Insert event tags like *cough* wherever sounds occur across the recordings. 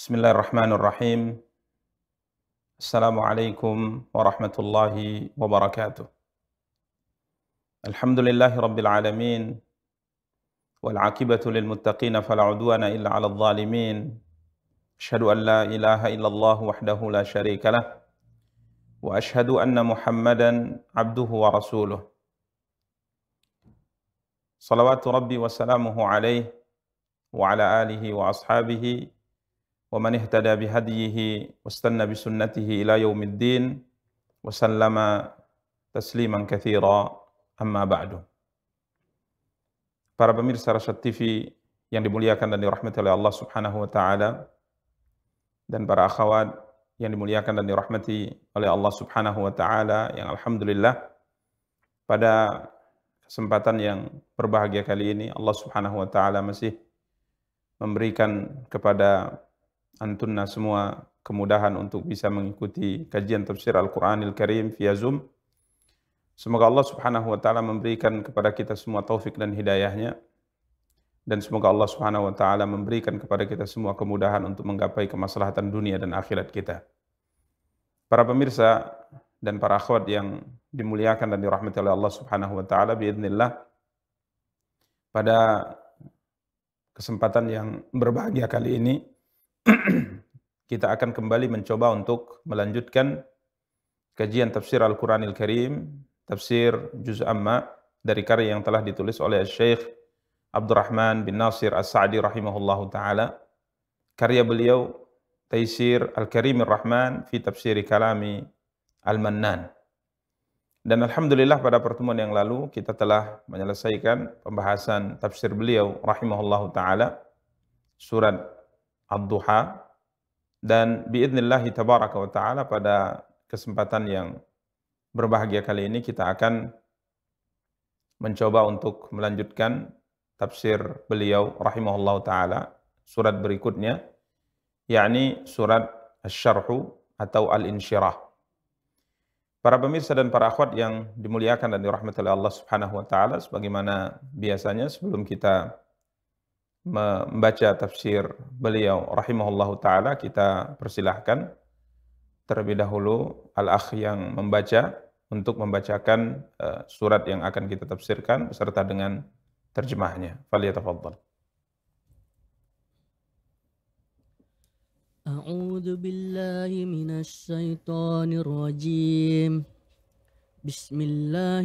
بسم الله الرحمن الرحيم السلام عليكم ورحمة الله وبركاته الحمد لله رب العالمين والعاقبة للمتقين فلا عدوان إلا على الظالمين أشهد أن لا إله إلا الله وحده لا شريك له وأشهد أن محمدا عبده ورسوله صلوات ربي وسلامه عليه وعلى آله وأصحابه ومن اهتدى بهديه واستنى بسنته إلى يوم الدين وسلم تسليما كثيرا أما بعد Para pemirsa Rasyad TV yang dimuliakan dan dirahmati oleh Allah Subhanahu wa taala dan para akhwat yang dimuliakan dan dirahmati oleh Allah Subhanahu wa taala yang alhamdulillah pada kesempatan yang berbahagia kali ini Allah Subhanahu wa taala masih memberikan kepada antunna semua kemudahan untuk bisa mengikuti kajian tafsir Al-Quranil Karim via Zoom. Semoga Allah subhanahu wa ta'ala memberikan kepada kita semua taufik dan hidayahnya. Dan semoga Allah subhanahu wa ta'ala memberikan kepada kita semua kemudahan untuk menggapai kemaslahatan dunia dan akhirat kita. Para pemirsa dan para akhwat yang dimuliakan dan dirahmati oleh Allah subhanahu wa ta'ala, biiznillah pada kesempatan yang berbahagia kali ini, *clears throat* kita akan kembali mencoba untuk melanjutkan kajian tafsir Al-Quranil Karim, tafsir Juz Amma dari karya yang telah ditulis oleh Syekh Abdurrahman bin Nasir As-Sa'di rahimahullahu taala. Karya beliau Taisir Al-Karimir Rahman fi Tafsir Kalami Al-Mannan. Dan alhamdulillah pada pertemuan yang lalu kita telah menyelesaikan pembahasan tafsir beliau rahimahullahu taala surat Ad-Duha dan biidnillahi tabaraka wa taala pada kesempatan yang berbahagia kali ini kita akan mencoba untuk melanjutkan tafsir beliau rahimahullah taala surat berikutnya yakni surat Asy-Syarhu atau Al-Insyirah. Para pemirsa dan para akhwat yang dimuliakan dan dirahmati oleh Allah Subhanahu wa taala sebagaimana biasanya sebelum kita membaca tafsir beliau rahimahullahu taala kita persilahkan terlebih dahulu al-akh yang membaca untuk membacakan eh, surat yang akan kita tafsirkan beserta dengan terjemahnya. Falyatafaddal. أعوذ بالله من الشيطان الرجيم بسم الله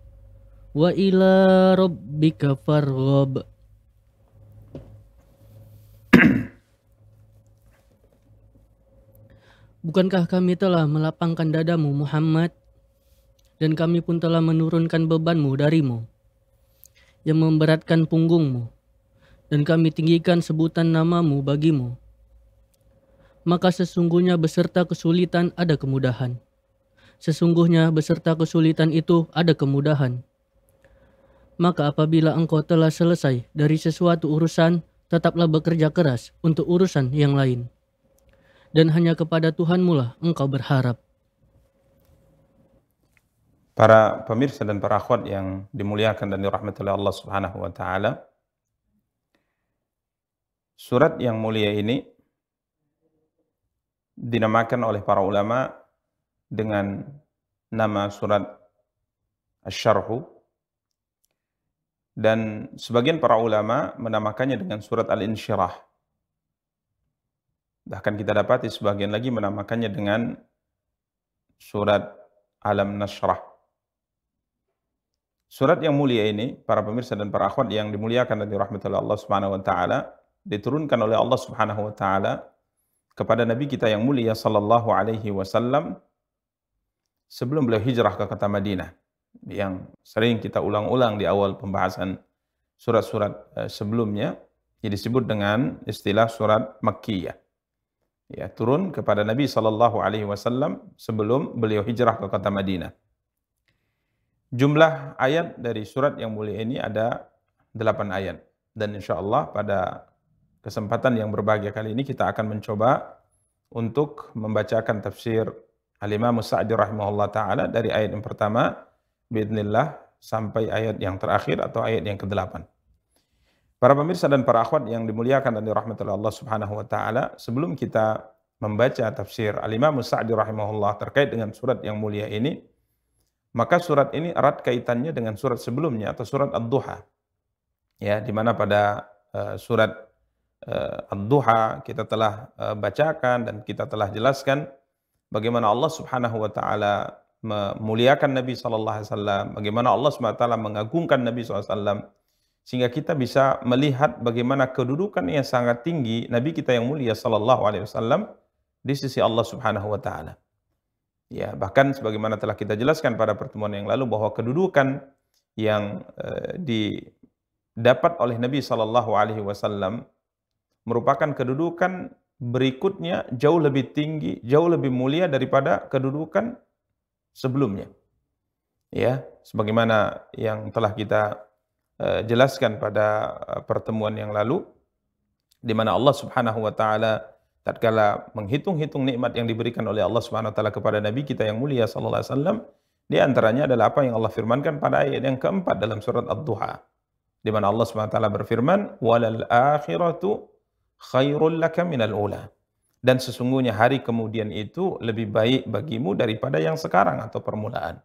wa ila rabbika farghab *clears throat* Bukankah kami telah melapangkan dadamu Muhammad dan kami pun telah menurunkan bebanmu darimu yang memberatkan punggungmu dan kami tinggikan sebutan namamu bagimu maka sesungguhnya beserta kesulitan ada kemudahan sesungguhnya beserta kesulitan itu ada kemudahan maka apabila engkau telah selesai dari sesuatu urusan, tetaplah bekerja keras untuk urusan yang lain. Dan hanya kepada Tuhanmu lah engkau berharap. Para pemirsa dan para akhwat yang dimuliakan dan dirahmati oleh Allah Subhanahu wa taala. Surat yang mulia ini dinamakan oleh para ulama dengan nama surat Asy-Syarh dan sebagian para ulama menamakannya dengan surat Al-Insyirah. Bahkan kita dapati sebagian lagi menamakannya dengan surat Alam Nasrah. Surat yang mulia ini, para pemirsa dan para akhwat yang dimuliakan dan rahmatullah Allah Subhanahu wa taala, diturunkan oleh Allah Subhanahu wa taala kepada nabi kita yang mulia sallallahu alaihi wasallam sebelum beliau hijrah ke kota Madinah yang sering kita ulang-ulang di awal pembahasan surat-surat eh, sebelumnya yang disebut dengan istilah surat Makkiyah. Ya, turun kepada Nabi Shallallahu Alaihi Wasallam sebelum beliau hijrah ke kota Madinah. Jumlah ayat dari surat yang mulia ini ada 8 ayat. Dan insyaallah pada kesempatan yang berbahagia kali ini kita akan mencoba untuk membacakan tafsir Al-Imam Sa'di rahimahullah ta'ala dari ayat yang pertama Bismillah sampai ayat yang terakhir atau ayat yang ke-8. Para pemirsa dan para akhwat yang dimuliakan dan dirahmati oleh Allah Subhanahu wa taala, sebelum kita membaca tafsir Al-Imam Sa'di rahimahullah terkait dengan surat yang mulia ini, maka surat ini erat kaitannya dengan surat sebelumnya atau surat Ad-Duha. Ya, di mana pada uh, surat uh, Ad-Duha kita telah uh, bacakan dan kita telah jelaskan bagaimana Allah Subhanahu wa taala memuliakan Nabi saw. Alaihi Wasallam, bagaimana Allah SWT mengagungkan Nabi SAW, sehingga kita bisa melihat bagaimana kedudukan yang sangat tinggi Nabi kita yang mulia saw. Alaihi Wasallam di sisi Allah Subhanahu Wa Taala. Ya, bahkan sebagaimana telah kita jelaskan pada pertemuan yang lalu bahwa kedudukan yang eh, didapat oleh Nabi saw. Alaihi Wasallam merupakan kedudukan berikutnya jauh lebih tinggi, jauh lebih mulia daripada kedudukan sebelumnya. Ya, sebagaimana yang telah kita eh, jelaskan pada eh, pertemuan yang lalu di mana Allah Subhanahu wa taala tatkala menghitung-hitung nikmat yang diberikan oleh Allah Subhanahu wa taala kepada nabi kita yang mulia sallallahu alaihi wasallam di antaranya adalah apa yang Allah firmankan pada ayat yang keempat dalam surat Ad-Duha di mana Allah Subhanahu wa taala berfirman walal akhiratu khairul laka minal ula dan sesungguhnya hari kemudian itu lebih baik bagimu daripada yang sekarang atau permulaan.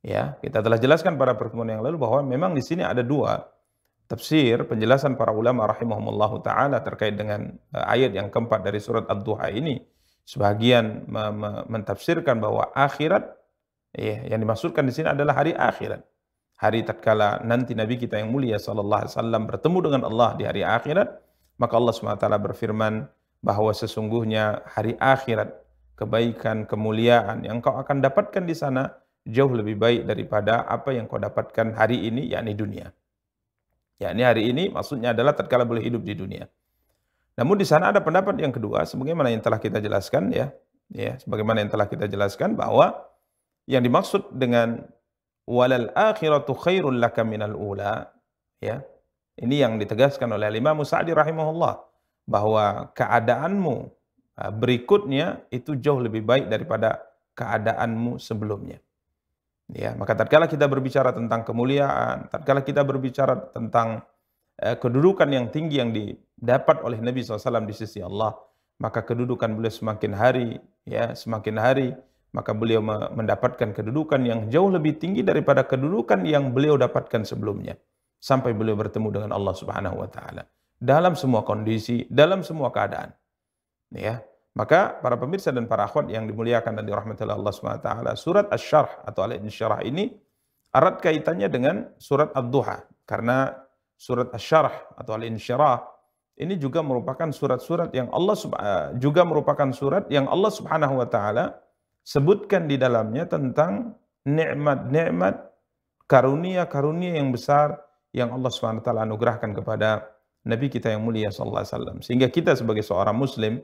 Ya, kita telah jelaskan pada pertemuan yang lalu bahwa memang di sini ada dua tafsir penjelasan para ulama rahimahumullah taala terkait dengan eh, ayat yang keempat dari surat Ad-Duha ini. Sebagian mentafsirkan bahwa akhirat ya, yang dimaksudkan di sini adalah hari akhirat. Hari tatkala nanti Nabi kita yang mulia sallallahu alaihi wasallam bertemu dengan Allah di hari akhirat, maka Allah SWT berfirman, bahwa sesungguhnya hari akhirat kebaikan, kemuliaan yang kau akan dapatkan di sana jauh lebih baik daripada apa yang kau dapatkan hari ini, yakni dunia. Yakni hari ini maksudnya adalah tatkala boleh hidup di dunia. Namun di sana ada pendapat yang kedua, sebagaimana yang telah kita jelaskan ya, ya, sebagaimana yang telah kita jelaskan bahwa yang dimaksud dengan walal akhiratu khairul laka minal ula ya, ini yang ditegaskan oleh Imam Sa'di rahimahullah bahwa keadaanmu e, berikutnya itu jauh lebih baik daripada keadaanmu sebelumnya. Ya, maka tatkala kita berbicara tentang kemuliaan, tatkala kita berbicara tentang e, kedudukan yang tinggi yang didapat oleh Nabi SAW di sisi Allah, maka kedudukan beliau semakin hari, ya semakin hari, maka beliau mendapatkan kedudukan yang jauh lebih tinggi daripada kedudukan yang beliau dapatkan sebelumnya, sampai beliau bertemu dengan Allah Subhanahu Wa Taala dalam semua kondisi, dalam semua keadaan. Ya. Maka para pemirsa dan para akhwat yang dimuliakan dan dirahmati Allah SWT, surat Asy-Syarh atau Al-Insyarah ini erat kaitannya dengan surat Ad-Duha karena surat Asy-Syarh atau Al-Insyarah ini juga merupakan surat-surat yang Allah eh, juga merupakan surat yang Allah Subhanahu wa taala sebutkan di dalamnya tentang nikmat-nikmat karunia-karunia yang besar yang Allah Subhanahu wa taala anugerahkan kepada Nabi kita yang mulia sallallahu alaihi wasallam. Sehingga kita sebagai seorang muslim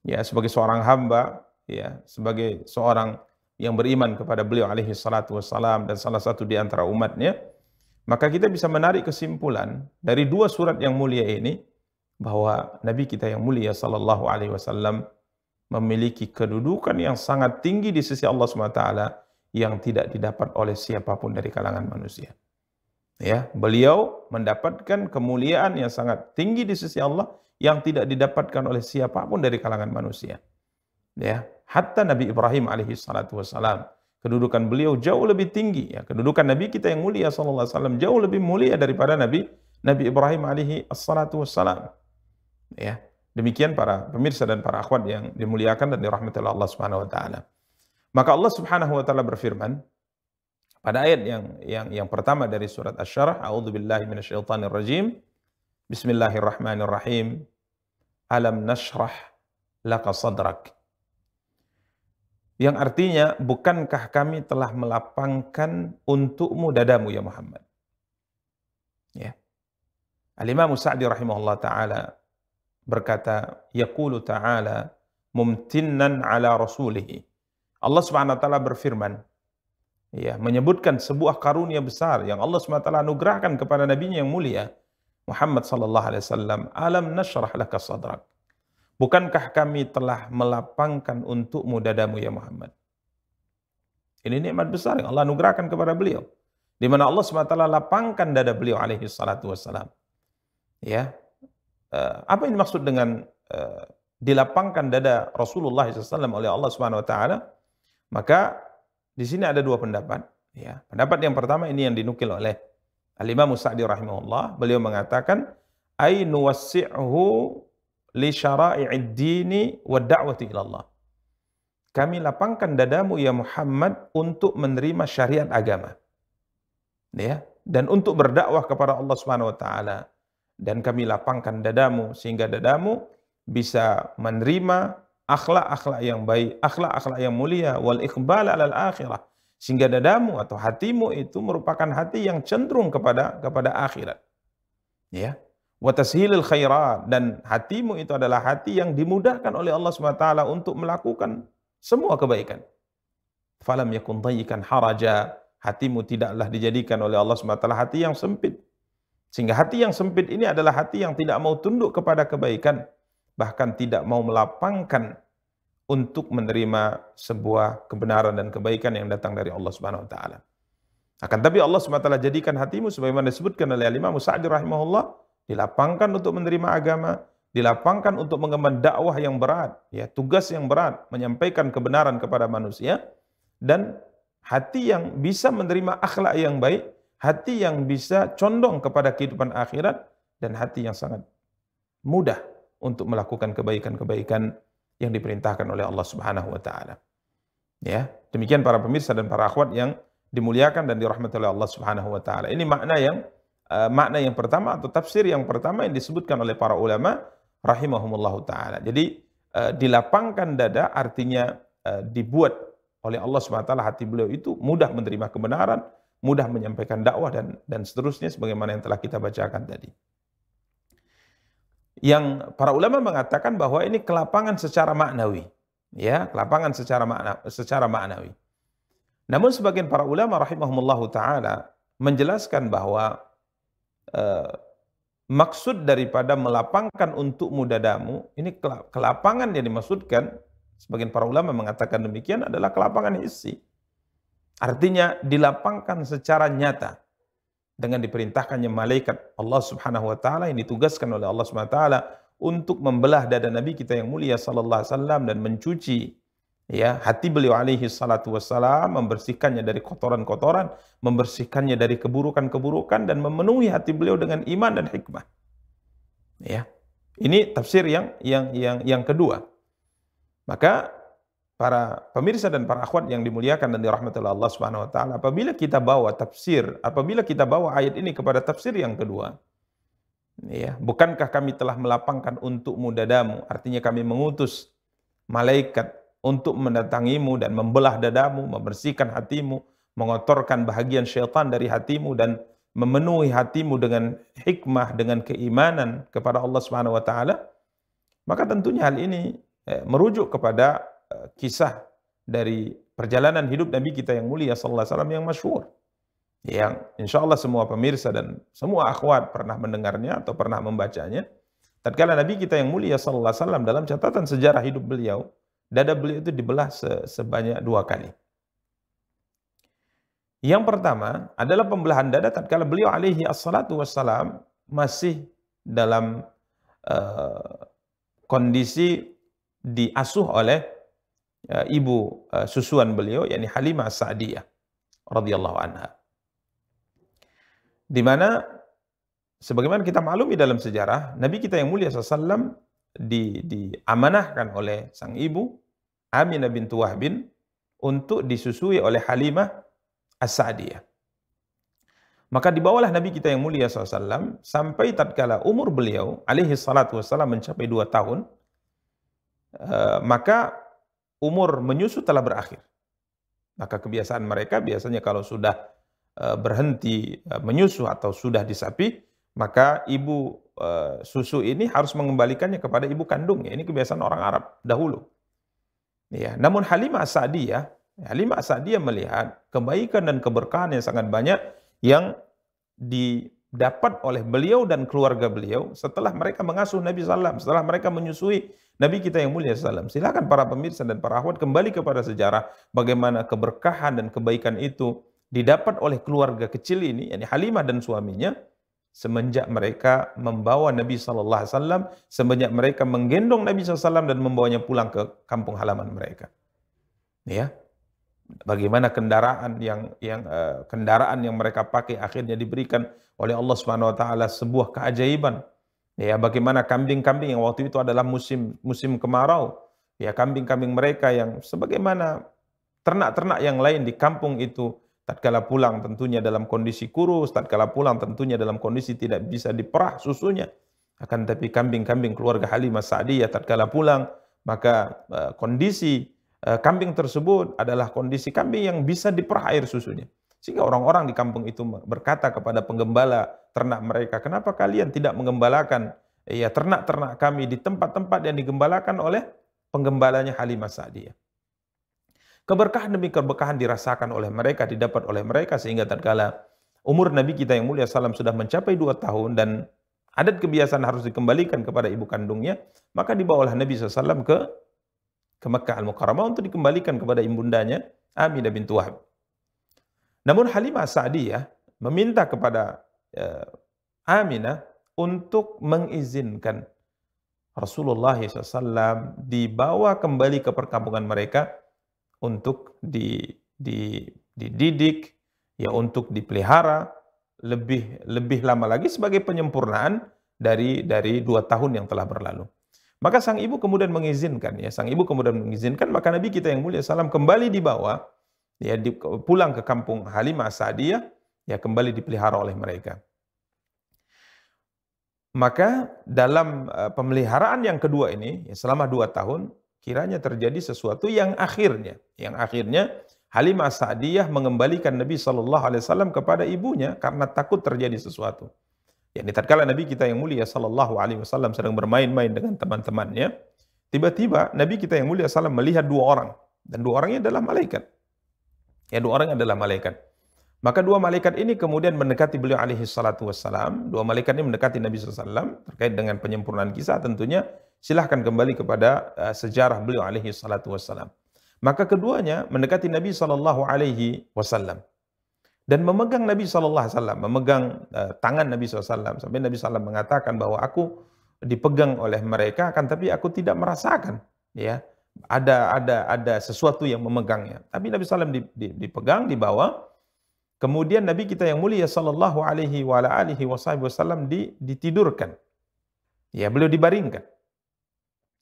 ya sebagai seorang hamba ya sebagai seorang yang beriman kepada beliau alaihi salatu wassalam dan salah satu di antara umatnya maka kita bisa menarik kesimpulan dari dua surat yang mulia ini bahwa Nabi kita yang mulia sallallahu alaihi wasallam memiliki kedudukan yang sangat tinggi di sisi Allah SWT yang tidak didapat oleh siapapun dari kalangan manusia. Ya, beliau mendapatkan kemuliaan yang sangat tinggi di sisi Allah yang tidak didapatkan oleh siapapun dari kalangan manusia. Ya, hatta Nabi Ibrahim alaihi salatu wasalam kedudukan beliau jauh lebih tinggi ya kedudukan nabi kita yang mulia sallallahu alaihi wasallam jauh lebih mulia daripada nabi Nabi Ibrahim alaihi salatu wassalam ya demikian para pemirsa dan para akhwat yang dimuliakan dan dirahmati Allah Subhanahu wa taala maka Allah Subhanahu wa taala berfirman pada ayat yang yang yang pertama dari surat Asy-Syarah, A'udzubillahi minasyaitonirrajim. Bismillahirrahmanirrahim. Alam nashrah laka sadrak. Yang artinya, bukankah kami telah melapangkan untukmu dadamu ya Muhammad? Ya. Al-Imam Sa'di rahimahullah ta'ala berkata, Yaqulu ta'ala mumtinnan ala rasulihi. Allah subhanahu wa ta'ala berfirman, ya, menyebutkan sebuah karunia besar yang Allah SWT anugerahkan kepada Nabi yang mulia Muhammad sallallahu alaihi wasallam alam nashrah laka sadrak bukankah kami telah melapangkan untukmu dadamu ya Muhammad ini nikmat besar yang Allah anugerahkan kepada beliau di mana Allah SWT lapangkan dada beliau alaihi salatu wasallam ya eh, apa yang dimaksud dengan eh, dilapangkan dada Rasulullah SAW oleh Allah Subhanahu wa taala maka di sini ada dua pendapat. Ya, pendapat yang pertama ini yang dinukil oleh Al-Imam rahimahullah, beliau mengatakan ainu wasi'hu li syara'i'id dini wa da'wati ilallah. Kami lapangkan dadamu ya Muhammad untuk menerima syariat agama. Ya, dan untuk berdakwah kepada Allah Subhanahu wa taala. Dan kami lapangkan dadamu sehingga dadamu bisa menerima akhlak-akhlak yang baik, akhlak-akhlak yang mulia, wal iqbal alal akhirah. Sehingga dadamu atau hatimu itu merupakan hati yang cenderung kepada kepada akhirat. Ya. Wa tashilil khairat dan hatimu itu adalah hati yang dimudahkan oleh Allah SWT untuk melakukan semua kebaikan. Falam yakun tayyikan haraja. Hatimu tidaklah dijadikan oleh Allah SWT hati yang sempit. Sehingga hati yang sempit ini adalah hati yang tidak mau tunduk kepada kebaikan bahkan tidak mau melapangkan untuk menerima sebuah kebenaran dan kebaikan yang datang dari Allah Subhanahu wa taala. Akan tapi Allah SWT jadikan hatimu sebagaimana disebutkan oleh Imam Sa'di rahimahullah dilapangkan untuk menerima agama, dilapangkan untuk mengemban dakwah yang berat, ya, tugas yang berat, menyampaikan kebenaran kepada manusia dan hati yang bisa menerima akhlak yang baik, hati yang bisa condong kepada kehidupan akhirat dan hati yang sangat mudah untuk melakukan kebaikan-kebaikan yang diperintahkan oleh Allah Subhanahu wa taala. Ya, demikian para pemirsa dan para akhwat yang dimuliakan dan dirahmati oleh Allah Subhanahu wa taala. Ini makna yang uh, makna yang pertama atau tafsir yang pertama yang disebutkan oleh para ulama rahimahumullahu taala. Jadi uh, dilapangkan dada artinya uh, dibuat oleh Allah Subhanahu wa taala hati beliau itu mudah menerima kebenaran, mudah menyampaikan dakwah dan dan seterusnya sebagaimana yang telah kita bacakan tadi yang para ulama mengatakan bahwa ini kelapangan secara maknawi, ya, kelapangan secara makna secara maknawi. Namun sebagian para ulama rahimahumullah taala menjelaskan bahwa e, maksud daripada melapangkan untukmu dadamu, ini kelapangan yang dimaksudkan sebagian para ulama mengatakan demikian adalah kelapangan isi. Artinya dilapangkan secara nyata dengan diperintahkannya malaikat Allah Subhanahu wa taala yang ditugaskan oleh Allah Subhanahu wa taala untuk membelah dada Nabi kita yang mulia sallallahu alaihi wasallam dan mencuci ya hati beliau alaihi salatu wasallam membersihkannya dari kotoran-kotoran, membersihkannya dari keburukan-keburukan dan memenuhi hati beliau dengan iman dan hikmah. Ya. Ini tafsir yang yang yang yang kedua. Maka para pemirsa dan para akhwat yang dimuliakan dan dirahmati Allah Subhanahu wa taala, apabila kita bawa tafsir, apabila kita bawa ayat ini kepada tafsir yang kedua, ya, bukankah kami telah melapangkan untukmu dadamu? Artinya kami mengutus malaikat untuk mendatangimu dan membelah dadamu, membersihkan hatimu, mengotorkan bahagian syaitan dari hatimu dan memenuhi hatimu dengan hikmah, dengan keimanan kepada Allah Subhanahu wa taala, maka tentunya hal ini eh, merujuk kepada kisah dari perjalanan hidup Nabi kita yang mulia sallallahu alaihi wasallam yang masyhur. Yang insya Allah semua pemirsa dan semua akhwat pernah mendengarnya atau pernah membacanya. Tatkala Nabi kita yang mulia sallallahu alaihi wasallam dalam catatan sejarah hidup beliau, dada beliau itu dibelah sebanyak dua kali. Yang pertama adalah pembelahan dada tatkala beliau alaihi assalatu wassalam masih dalam uh, kondisi diasuh oleh Eh, ibu eh, susuan beliau yakni Halimah Sa'diyah radhiyallahu anha. Di mana sebagaimana kita maklumi dalam sejarah, Nabi kita yang mulia SAW di, diamanahkan oleh sang ibu Aminah bintu Wahbin untuk disusui oleh Halimah As-Sa'diyah. Maka dibawalah Nabi kita yang mulia SAW sampai tatkala umur beliau alaihi salatu wassalam mencapai dua tahun, eh, maka umur menyusu telah berakhir. Maka kebiasaan mereka biasanya kalau sudah eh, berhenti eh, menyusu atau sudah disapi, maka ibu eh, susu ini harus mengembalikannya kepada ibu kandung. Ini kebiasaan orang Arab dahulu. Ya, namun Halimah Sa'diyah, Halimah Sa'diyah melihat kebaikan dan keberkahan yang sangat banyak yang di dapat oleh beliau dan keluarga beliau setelah mereka mengasuh Nabi Sallam, setelah mereka menyusui Nabi kita yang mulia Sallam. Silakan para pemirsa dan para ahwat kembali kepada sejarah bagaimana keberkahan dan kebaikan itu didapat oleh keluarga kecil ini, yakni Halimah dan suaminya, semenjak mereka membawa Nabi Sallallahu Alaihi Wasallam, semenjak mereka menggendong Nabi Sallam dan membawanya pulang ke kampung halaman mereka. Ya, bagaimana kendaraan yang yang uh, kendaraan yang mereka pakai akhirnya diberikan oleh Allah Subhanahu wa taala sebuah keajaiban. Ya, bagaimana kambing-kambing yang waktu itu adalah musim musim kemarau. Ya, kambing-kambing mereka yang sebagaimana ternak-ternak yang lain di kampung itu tatkala pulang tentunya dalam kondisi kurus, tatkala pulang tentunya dalam kondisi tidak bisa diperah susunya. Akan tetapi kambing-kambing keluarga Halimah Sa'diyah tatkala pulang maka uh, kondisi Eh, kambing tersebut adalah kondisi kambing yang bisa diperah air susunya. Sehingga orang-orang di kampung itu berkata kepada penggembala ternak mereka, kenapa kalian tidak menggembalakan ya ternak-ternak kami di tempat-tempat yang digembalakan oleh penggembalanya Halimah Sa'diyah. Keberkahan demi keberkahan dirasakan oleh mereka, didapat oleh mereka sehingga tatkala umur Nabi kita yang mulia salam sudah mencapai dua tahun dan adat kebiasaan harus dikembalikan kepada ibu kandungnya, maka dibawalah Nabi SAW ke ke Mekah Al-Mukarramah untuk dikembalikan kepada ibundanya Aminah bin Wahab. Namun Halimah Sa'diyah meminta kepada uh, Aminah untuk mengizinkan Rasulullah SAW dibawa kembali ke perkampungan mereka untuk di, di, dididik, ya untuk dipelihara lebih lebih lama lagi sebagai penyempurnaan dari dari dua tahun yang telah berlalu. Maka sang ibu kemudian mengizinkan ya, sang ibu kemudian mengizinkan maka Nabi kita yang mulia salam kembali dibawa ya di, pulang ke kampung Halimah Sa'diyah ya kembali dipelihara oleh mereka. Maka dalam uh, pemeliharaan yang kedua ini ya, selama dua tahun kiranya terjadi sesuatu yang akhirnya yang akhirnya Halimah Sa'diyah mengembalikan Nabi Shallallahu alaihi wasallam kepada ibunya karena takut terjadi sesuatu yakni tatkala Nabi kita yang mulia sallallahu alaihi wasallam sedang bermain-main dengan teman-temannya, tiba-tiba Nabi kita yang mulia sallam melihat dua orang dan dua orangnya adalah malaikat. Ya dua orang adalah malaikat. Maka dua malaikat ini kemudian mendekati beliau alaihi salatu wassalam. Dua malaikat ini mendekati Nabi SAW terkait dengan penyempurnaan kisah tentunya silahkan kembali kepada uh, sejarah beliau alaihi salatu wassalam. Maka keduanya mendekati Nabi saw dan memegang Nabi Shallallahu Alaihi Wasallam, memegang uh, tangan Nabi Alaihi Wasallam sampai Nabi Wasallam mengatakan bahwa aku dipegang oleh mereka, akan tapi aku tidak merasakan, ya ada ada ada sesuatu yang memegangnya. Tapi Nabi SAW di, di, dipegang, dibawa. Kemudian Nabi kita yang mulia Shallallahu Alaihi wa alihi Wasallam di, ditidurkan, ya beliau dibaringkan,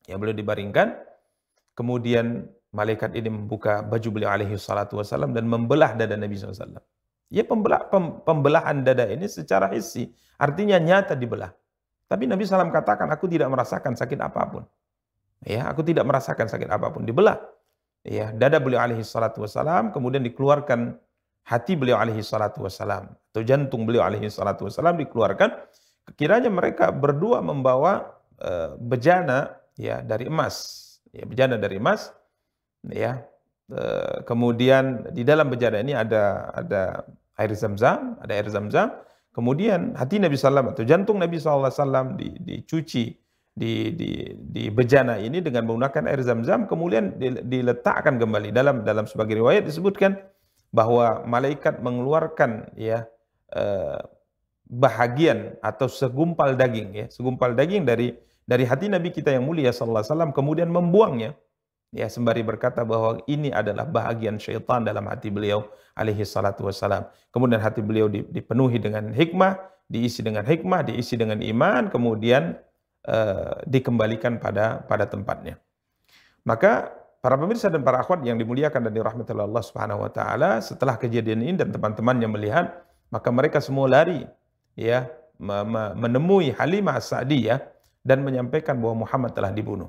ya beliau dibaringkan. Kemudian malaikat ini membuka baju beliau alaihi salatu wasallam dan membelah dada Nabi Alaihi Wasallam. Ya pembelah, pem, pembelahan dada ini secara hissi. Artinya nyata dibelah. Tapi Nabi SAW katakan, aku tidak merasakan sakit apapun. Ya, aku tidak merasakan sakit apapun. Dibelah. Ya, dada beliau alaihi salatu wassalam, kemudian dikeluarkan hati beliau alaihi salatu wassalam. Atau jantung beliau alaihi salatu wassalam dikeluarkan. Kiranya mereka berdua membawa uh, bejana ya dari emas. Ya, bejana dari emas. Ya, eh, kemudian di dalam bejana ini ada ada air zam-zam, ada air zam-zam. Kemudian hati Nabi SAW atau jantung Nabi SAW di, dicuci, di, di, di bejana ini dengan menggunakan air zam-zam, kemudian diletakkan kembali. Dalam dalam sebagai riwayat disebutkan bahwa malaikat mengeluarkan ya eh, bahagian atau segumpal daging ya, segumpal daging dari dari hati Nabi kita yang mulia sallallahu alaihi wasallam kemudian membuangnya ya sembari berkata bahwa ini adalah bahagian syaitan dalam hati beliau alaihi salatu wassalam. Kemudian hati beliau dipenuhi dengan hikmah, diisi dengan hikmah, diisi dengan iman, kemudian uh, dikembalikan pada pada tempatnya. Maka para pemirsa dan para akhwat yang dimuliakan dan dirahmati Allah Subhanahu wa taala, setelah kejadian ini dan teman-temannya melihat, maka mereka semua lari ya menemui Halimah sadiyah dan menyampaikan bahwa Muhammad telah dibunuh.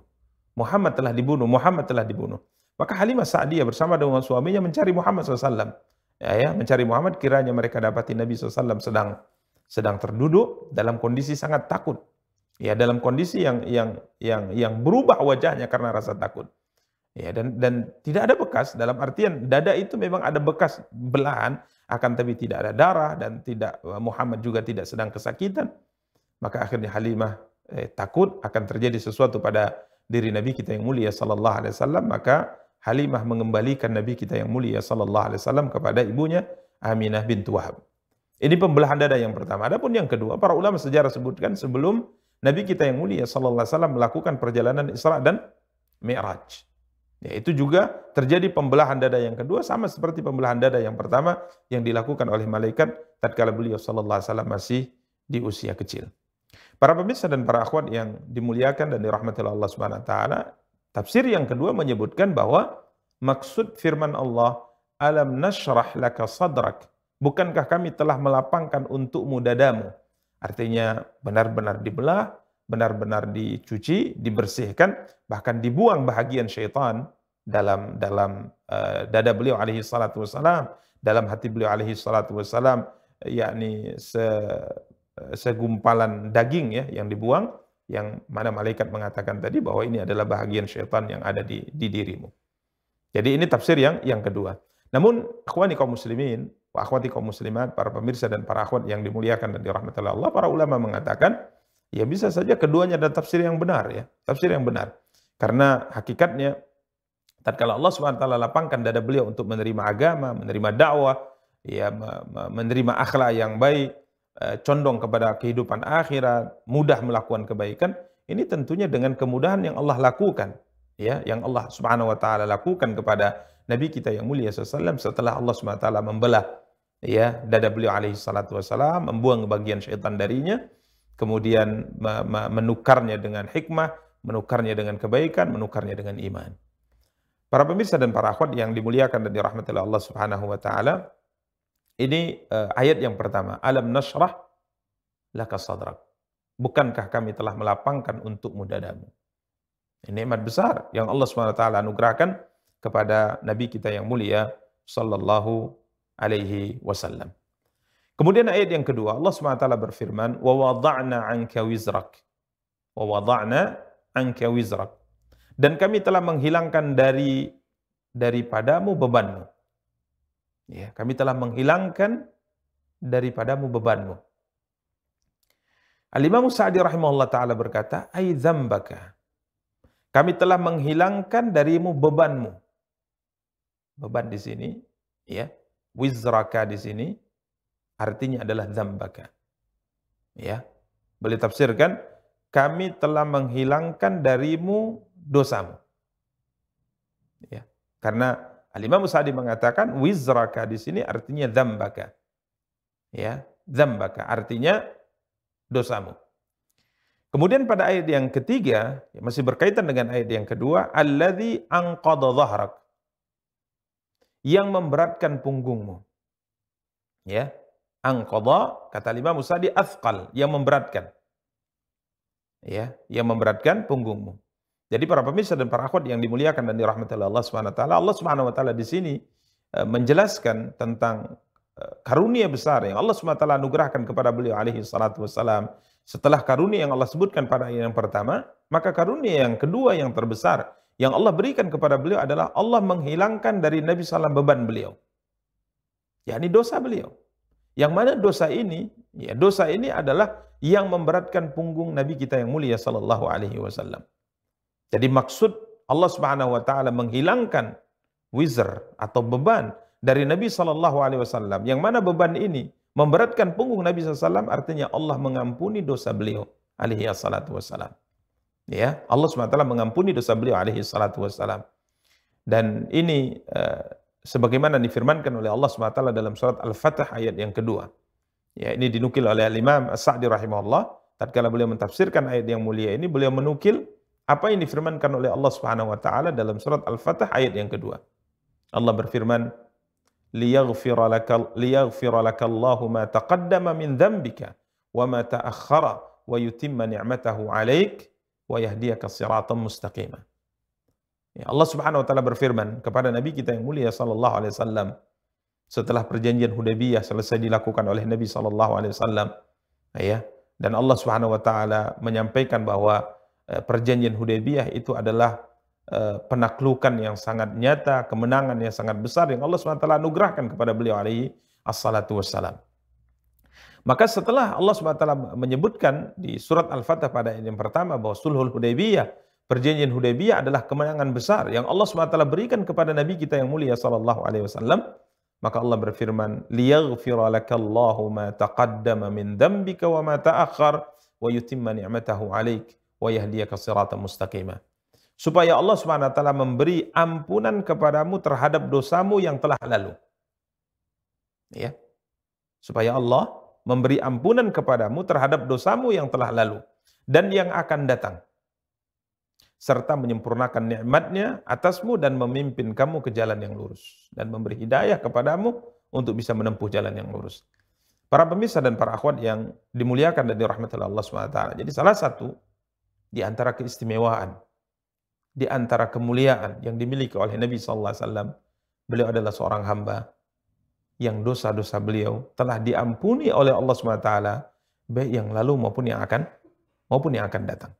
Muhammad telah dibunuh, Muhammad telah dibunuh. Maka Halimah Sa'diyah bersama dengan suaminya mencari Muhammad SAW. Ya, ya, mencari Muhammad kiranya mereka dapati Nabi SAW sedang sedang terduduk dalam kondisi sangat takut. Ya, dalam kondisi yang yang yang yang berubah wajahnya karena rasa takut. Ya, dan dan tidak ada bekas dalam artian dada itu memang ada bekas belahan akan tapi tidak ada darah dan tidak Muhammad juga tidak sedang kesakitan. Maka akhirnya Halimah eh, takut akan terjadi sesuatu pada diri Nabi kita yang mulia sallallahu alaihi wasallam maka Halimah mengembalikan Nabi kita yang mulia sallallahu alaihi wasallam kepada ibunya Aminah bintu Wahab. Ini pembelahan dada yang pertama. Adapun yang kedua, para ulama sejarah sebutkan sebelum Nabi kita yang mulia sallallahu alaihi wasallam melakukan perjalanan Isra dan Mi'raj. Ya, itu juga terjadi pembelahan dada yang kedua sama seperti pembelahan dada yang pertama yang dilakukan oleh malaikat tatkala beliau sallallahu alaihi wasallam masih di usia kecil. Para pemirsa dan para akhwat yang dimuliakan dan dirahmati Allah Subhanahu wa taala, tafsir yang kedua menyebutkan bahwa maksud firman Allah, "Alam nashrah laka sadrak." Bukankah kami telah melapangkan untukmu dadamu? Artinya benar-benar dibelah, benar-benar dicuci, dibersihkan, bahkan dibuang bahagian syaitan dalam dalam uh, dada beliau alaihi salatu wasalam, dalam hati beliau alaihi salatu wasalam, yakni Eh, segumpalan daging ya yang dibuang yang mana malaikat mengatakan tadi bahwa ini adalah bahagian syaitan yang ada di, di dirimu. Jadi ini tafsir yang yang kedua. Namun akhwani kaum muslimin, akhwati kaum muslimat, para pemirsa dan para akhwat yang dimuliakan dan dirahmati Allah, para ulama mengatakan ya bisa saja keduanya ada tafsir yang benar ya, tafsir yang benar. Karena hakikatnya tatkala Allah swt lapangkan dada beliau untuk menerima agama, menerima dakwah, ya menerima akhlak yang baik, Eh, condong kepada kehidupan akhirat, mudah melakukan kebaikan, ini tentunya dengan kemudahan yang Allah lakukan, ya, yang Allah Subhanahu wa taala lakukan kepada Nabi kita yang mulia SAW setelah Allah Subhanahu wa taala membelah ya dada beliau alaihi salatu wasalam, membuang bagian syaitan darinya, kemudian menukarnya dengan hikmah, menukarnya dengan kebaikan, menukarnya dengan iman. Para pemirsa dan para akhwat yang dimuliakan dan dirahmati Allah Subhanahu wa taala, ini uh, ayat yang pertama. Alam nashrah laka sadrak. Bukankah kami telah melapangkan untukmu dadamu? Ini nikmat besar yang Allah SWT anugerahkan kepada Nabi kita yang mulia Sallallahu Alaihi Wasallam. Kemudian ayat yang kedua, Allah SWT berfirman, وَوَضَعْنَا عَنْكَ وِزْرَكَ وَوَضَعْنَا عَنْكَ وِزْرَكَ Dan kami telah menghilangkan dari daripadamu bebanmu. Ya, kami telah menghilangkan daripadamu bebanmu. Al-Imam Sa'di rahimahullah ta'ala berkata, Ay zambaka. Kami telah menghilangkan darimu bebanmu. Beban di sini, ya. Wizraka di sini, artinya adalah zambaka. Ya. Boleh tafsirkan, kami telah menghilangkan darimu dosamu. Ya. Karena Alimah imam mengatakan wizraka di sini artinya zambaka. Ya, zambaka artinya dosamu. Kemudian pada ayat yang ketiga, ya, masih berkaitan dengan ayat yang kedua, alladzi anqadha dhahrak. Yang memberatkan punggungmu. Ya. Anqadha kata Imam Musadi afqal, yang memberatkan. Ya, yang memberatkan punggungmu. Jadi para pemirsa dan para akhwat yang dimuliakan dan dirahmati Allah Subhanahu wa taala, Allah Subhanahu wa taala di sini eh, menjelaskan tentang eh, karunia besar yang Allah Subhanahu wa taala anugerahkan kepada beliau alaihi salatu Setelah karunia yang Allah sebutkan pada ayat yang pertama, maka karunia yang kedua yang terbesar yang Allah berikan kepada beliau adalah Allah menghilangkan dari Nabi SAW beban beliau. yakni dosa beliau. Yang mana dosa ini? Ya, dosa ini adalah yang memberatkan punggung Nabi kita yang mulia sallallahu alaihi wasallam. Jadi maksud Allah Subhanahu wa taala menghilangkan wizer atau beban dari Nabi saw alaihi wasallam. Yang mana beban ini memberatkan punggung Nabi SAW artinya Allah mengampuni dosa beliau alaihi salatu wasallam. Ya, Allah SWT mengampuni dosa beliau alaihi salatu wasallam. Dan ini uh, sebagaimana difirmankan oleh Allah SWT dalam surat al Fatihah ayat yang kedua. Ya, ini dinukil oleh Imam As-Sa'di rahimahullah. Tatkala beliau mentafsirkan ayat yang mulia ini, beliau menukil apa yang difirmankan oleh Allah Subhanahu wa taala dalam surat al Fatih ayat yang kedua. Allah berfirman, "Liyaghfir lakal liyaghfir lakallahu ma taqaddama min dzambika wa ma ta'akhkhara wa yutimma ni'matahu 'alaik wa yahdiyaka siratan mustaqima." Ya, Allah Subhanahu wa taala berfirman kepada nabi kita yang mulia sallallahu alaihi wasallam setelah perjanjian Hudaybiyah selesai dilakukan oleh Nabi sallallahu alaihi wasallam ya dan Allah Subhanahu wa taala menyampaikan bahwa Eh, perjanjian Hudaybiyah itu adalah eh, penaklukan yang sangat nyata, kemenangan yang sangat besar yang Allah SWT anugerahkan kepada beliau alaihi assalatu wassalam. Maka setelah Allah SWT menyebutkan di surat Al-Fatah pada ayat yang pertama bahwa sulhul Hudaybiyah, perjanjian Hudaybiyah adalah kemenangan besar yang Allah SWT berikan kepada Nabi kita yang mulia sallallahu alaihi wasallam. Maka Allah berfirman, "Liyaghfira lakallahu ma taqaddama min dambika wa ma ta'akhkhar wa yutimma ni'matahu 'alaik." wa yahdiyaka siratan mustaqimah. Supaya Allah swt memberi ampunan kepadamu terhadap dosamu yang telah lalu. Ya. Supaya Allah memberi ampunan kepadamu terhadap dosamu yang telah lalu dan yang akan datang serta menyempurnakan nikmatnya atasmu dan memimpin kamu ke jalan yang lurus dan memberi hidayah kepadamu untuk bisa menempuh jalan yang lurus. Para pemirsa dan para akhwat yang dimuliakan dan dirahmati Allah SWT. Jadi salah satu di antara keistimewaan, di antara kemuliaan yang dimiliki oleh Nabi Sallallahu Alaihi Wasallam, beliau adalah seorang hamba yang dosa-dosa beliau telah diampuni oleh Allah Subhanahu Wa Taala baik yang lalu maupun yang akan maupun yang akan datang.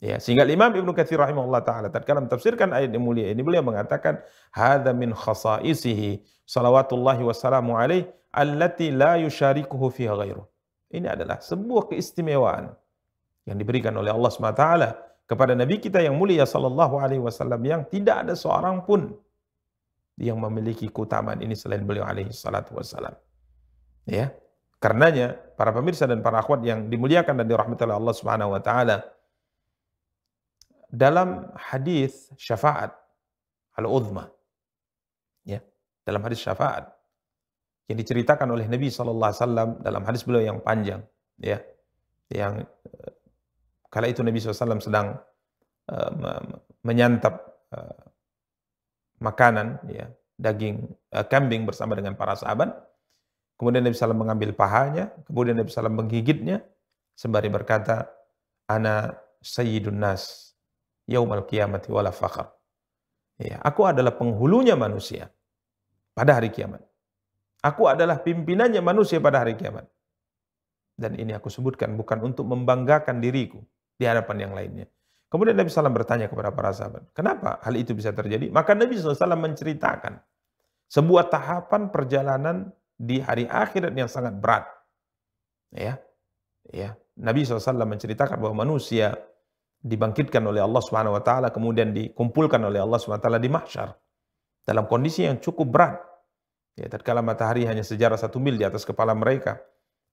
Ya, sehingga Imam Ibnu Katsir rahimahullah taala tatkala mentafsirkan ayat yang mulia ini beliau mengatakan hadza min khasa'isihi salawatullahi wassalamu alaihi allati la yusyarikuhu fiha ghairuh. Ini adalah sebuah keistimewaan yang diberikan oleh Allah SWT kepada Nabi kita yang mulia Sallallahu Alaihi Wasallam yang tidak ada seorang pun yang memiliki keutamaan ini selain beliau alaihi salatu wasallam. Ya. Karenanya para pemirsa dan para akhwat yang dimuliakan dan dirahmati oleh Allah Subhanahu wa taala dalam hadis syafaat al udhma ya, dalam hadis syafaat yang diceritakan oleh Nabi sallallahu alaihi wasallam dalam hadis beliau yang panjang ya yang Kala itu Nabi SAW sedang uh, menyantap uh, makanan, ya, daging uh, kambing bersama dengan para sahabat. Kemudian Nabi SAW mengambil pahanya, kemudian Nabi SAW menggigitnya, sembari berkata, Ana sayyidun nas, yaumal kiamati wala fakhar. Ya, aku adalah penghulunya manusia pada hari kiamat. Aku adalah pimpinannya manusia pada hari kiamat. Dan ini aku sebutkan bukan untuk membanggakan diriku, di hadapan yang lainnya. Kemudian Nabi SAW bertanya kepada para sahabat, kenapa hal itu bisa terjadi? Maka Nabi SAW menceritakan sebuah tahapan perjalanan di hari akhirat yang sangat berat. Ya, ya. Nabi SAW menceritakan bahwa manusia dibangkitkan oleh Allah Subhanahu Wa Taala, kemudian dikumpulkan oleh Allah Subhanahu Wa Taala di mahsyar dalam kondisi yang cukup berat. Ya, tatkala matahari hanya sejarah satu mil di atas kepala mereka,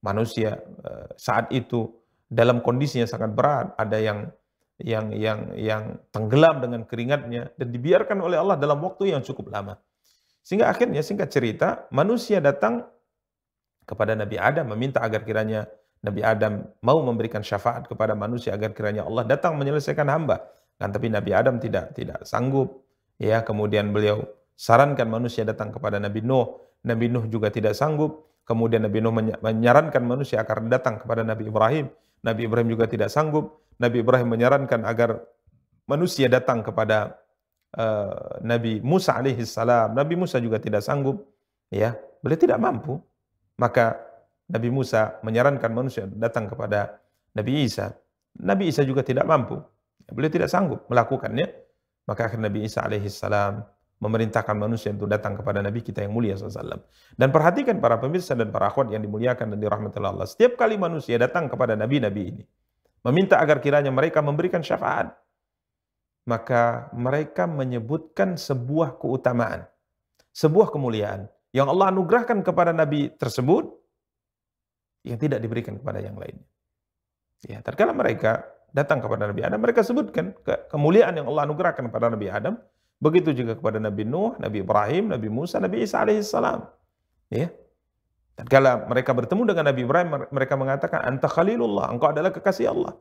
manusia eh, saat itu dalam kondisinya sangat berat, ada yang yang yang yang tenggelam dengan keringatnya dan dibiarkan oleh Allah dalam waktu yang cukup lama. Sehingga akhirnya singkat cerita, manusia datang kepada Nabi Adam meminta agar kiranya Nabi Adam mau memberikan syafaat kepada manusia agar kiranya Allah datang menyelesaikan hamba. Kan tapi Nabi Adam tidak tidak sanggup. Ya, kemudian beliau sarankan manusia datang kepada Nabi Nuh. Nabi Nuh juga tidak sanggup. Kemudian Nabi Nuh menyarankan manusia agar datang kepada Nabi Ibrahim. Nabi Ibrahim juga tidak sanggup. Nabi Ibrahim menyarankan agar manusia datang kepada uh, Nabi Musa alaihi salam. Nabi Musa juga tidak sanggup, ya. Beliau tidak mampu. Maka Nabi Musa menyarankan manusia datang kepada Nabi Isa. Nabi Isa juga tidak mampu. Beliau tidak sanggup melakukannya. Maka akhirnya Nabi Isa alaihi salam memerintahkan manusia untuk datang kepada Nabi kita yang mulia SAW. Dan perhatikan para pemirsa dan para akhwat yang dimuliakan dan dirahmati Allah. Setiap kali manusia datang kepada Nabi-Nabi ini, meminta agar kiranya mereka memberikan syafaat, maka mereka menyebutkan sebuah keutamaan, sebuah kemuliaan yang Allah anugerahkan kepada Nabi tersebut yang tidak diberikan kepada yang lain. Ya, terkala mereka datang kepada Nabi Adam, mereka sebutkan ke kemuliaan yang Allah anugerahkan kepada Nabi Adam, Begitu juga kepada Nabi Nuh, Nabi Ibrahim, Nabi Musa, Nabi Isa alaihissalam. Ya. Dan mereka bertemu dengan Nabi Ibrahim, mereka mengatakan, Anta khalilullah, engkau adalah kekasih Allah.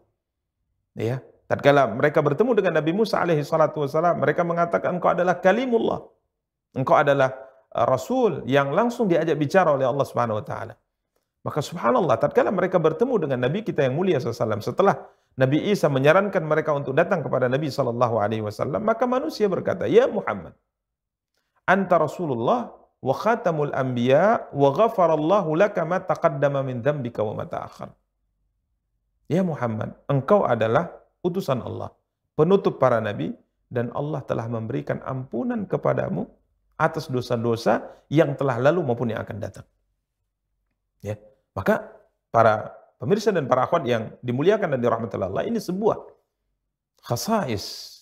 Ya. Dan mereka bertemu dengan Nabi Musa alaihissalam, mereka mengatakan, engkau adalah kalimullah. Engkau adalah uh, Rasul yang langsung diajak bicara oleh Allah Subhanahu wa taala. Maka subhanallah, tatkala mereka bertemu dengan Nabi kita yang mulia SAW, setelah Nabi Isa menyarankan mereka untuk datang kepada Nabi Shallallahu Alaihi Wasallam, maka manusia berkata, ya Muhammad, anta Rasulullah wa khatamul anbiya wa ghafarallahu laka ma taqaddama min dzambika wa ma Ya Muhammad, engkau adalah utusan Allah, penutup para nabi dan Allah telah memberikan ampunan kepadamu atas dosa-dosa yang telah lalu maupun yang akan datang. Ya. Maka para Pemirsa dan para akhwat yang dimuliakan dan dirahmati Allah, ini sebuah khasais,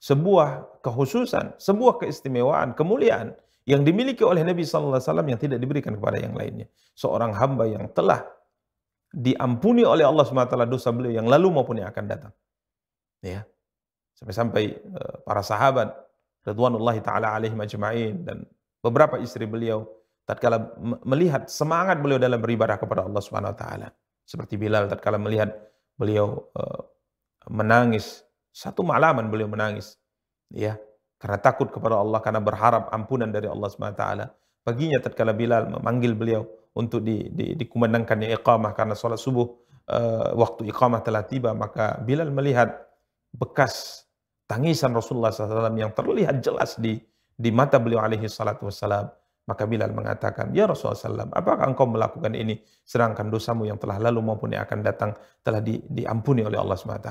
sebuah kehususan, sebuah keistimewaan, kemuliaan yang dimiliki oleh Nabi sallallahu alaihi wasallam yang tidak diberikan kepada yang lainnya. Seorang hamba yang telah diampuni oleh Allah SWT dosa beliau yang lalu maupun yang akan datang. Ya. Sampai-sampai eh, para sahabat Ridwanullahi taala alaihi majma'in dan beberapa istri beliau tatkala melihat semangat beliau dalam beribadah kepada Allah Subhanahu wa taala seperti Bilal tatkala melihat beliau uh, menangis, satu malaman beliau menangis. Ya, karena takut kepada Allah karena berharap ampunan dari Allah SWT. Paginya tatkala Bilal memanggil beliau untuk di, di, dikumandangkannya iqamah karena sholat subuh uh, waktu iqamah telah tiba maka Bilal melihat bekas tangisan Rasulullah SAW yang terlihat jelas di di mata beliau alaihi salatu wassalam maka Bilal mengatakan, Ya Rasulullah SAW, apakah engkau melakukan ini? Sedangkan dosamu yang telah lalu maupun yang akan datang telah di, diampuni oleh Allah SWT.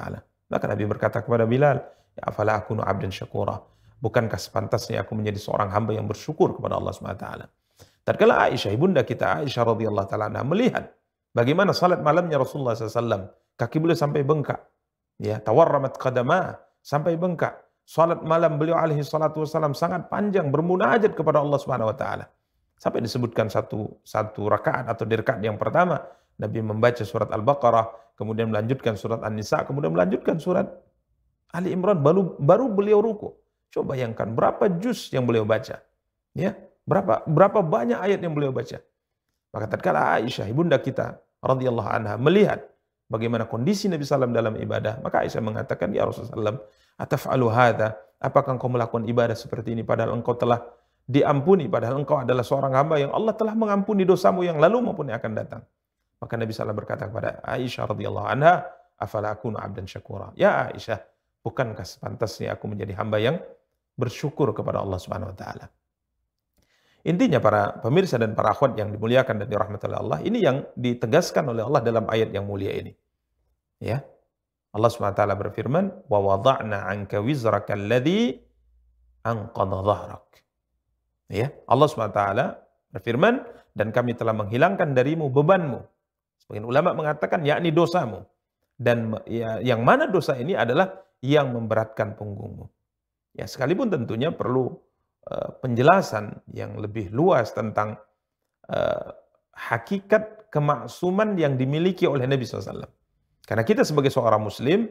Maka Nabi berkata kepada Bilal, Ya afala aku abdan syakura. Bukankah sepantasnya aku menjadi seorang hamba yang bersyukur kepada Allah SWT? Tatkala Aisyah, ibunda kita Aisyah radhiyallahu taala melihat bagaimana salat malamnya Rasulullah SAW, kaki beliau sampai bengkak, ya tawarramat qadama sampai bengkak. Salat malam beliau alaihi salatu wasalam sangat panjang bermunajat kepada Allah Subhanahu wa taala. Sampai disebutkan satu satu rakaat atau di rakaat yang pertama Nabi membaca surat Al-Baqarah, kemudian melanjutkan surat An-Nisa, kemudian melanjutkan surat Ali Imran baru baru beliau ruku. Coba bayangkan berapa juz yang beliau baca. Ya, berapa berapa banyak ayat yang beliau baca. Maka tatkala Aisyah ibunda kita radhiyallahu anha melihat bagaimana kondisi Nabi wasallam dalam ibadah, maka Aisyah mengatakan, "Ya Rasulullah, ataf'alu hadza? Apakah engkau melakukan ibadah seperti ini padahal engkau telah diampuni padahal engkau adalah seorang hamba yang Allah telah mengampuni dosamu yang lalu maupun yang akan datang. Maka Nabi SAW berkata kepada Aisyah radhiyallahu anha, "Afala akunu abdan syakura?" Ya Aisyah, bukankah sepantasnya aku menjadi hamba yang bersyukur kepada Allah Subhanahu wa taala? Intinya para pemirsa dan para akhwat yang dimuliakan dan dirahmati oleh Allah, ini yang ditegaskan oleh Allah dalam ayat yang mulia ini. Ya, Allah SWT berfirman, وَوَضَعْنَا عَنْكَ وِزْرَكَ الَّذِي أَنْقَضَ ظَهْرَكَ Ya, Allah SWT berfirman, "Dan kami telah menghilangkan darimu bebanmu." Sebagian ulama mengatakan yakni dosamu. Dan ya, yang mana dosa ini adalah yang memberatkan punggungmu. Ya, sekalipun tentunya perlu uh, penjelasan yang lebih luas tentang uh, hakikat kemaksuman yang dimiliki oleh Nabi SAW. Karena kita sebagai seorang muslim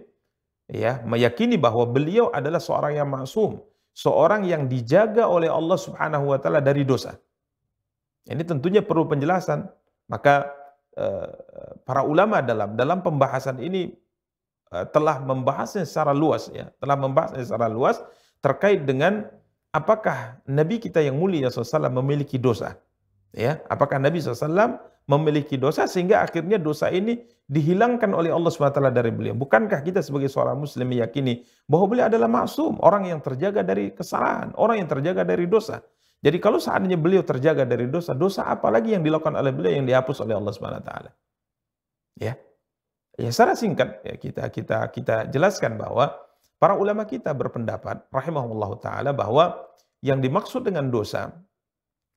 ya meyakini bahwa beliau adalah seorang yang maksum, seorang yang dijaga oleh Allah Subhanahu wa taala dari dosa. Ini tentunya perlu penjelasan. Maka eh, para ulama dalam dalam pembahasan ini eh, telah membahasnya secara luas ya, telah membahasnya secara luas terkait dengan apakah Nabi kita yang mulia SAW memiliki dosa? Ya, apakah Nabi SAW memiliki dosa sehingga akhirnya dosa ini dihilangkan oleh Allah SWT dari beliau. Bukankah kita sebagai seorang muslim meyakini bahwa beliau adalah maksum, orang yang terjaga dari kesalahan, orang yang terjaga dari dosa. Jadi kalau seandainya beliau terjaga dari dosa, dosa apa lagi yang dilakukan oleh beliau yang dihapus oleh Allah SWT? Ya. Ya secara singkat ya kita kita kita jelaskan bahwa para ulama kita berpendapat Rahimahullah taala bahwa yang dimaksud dengan dosa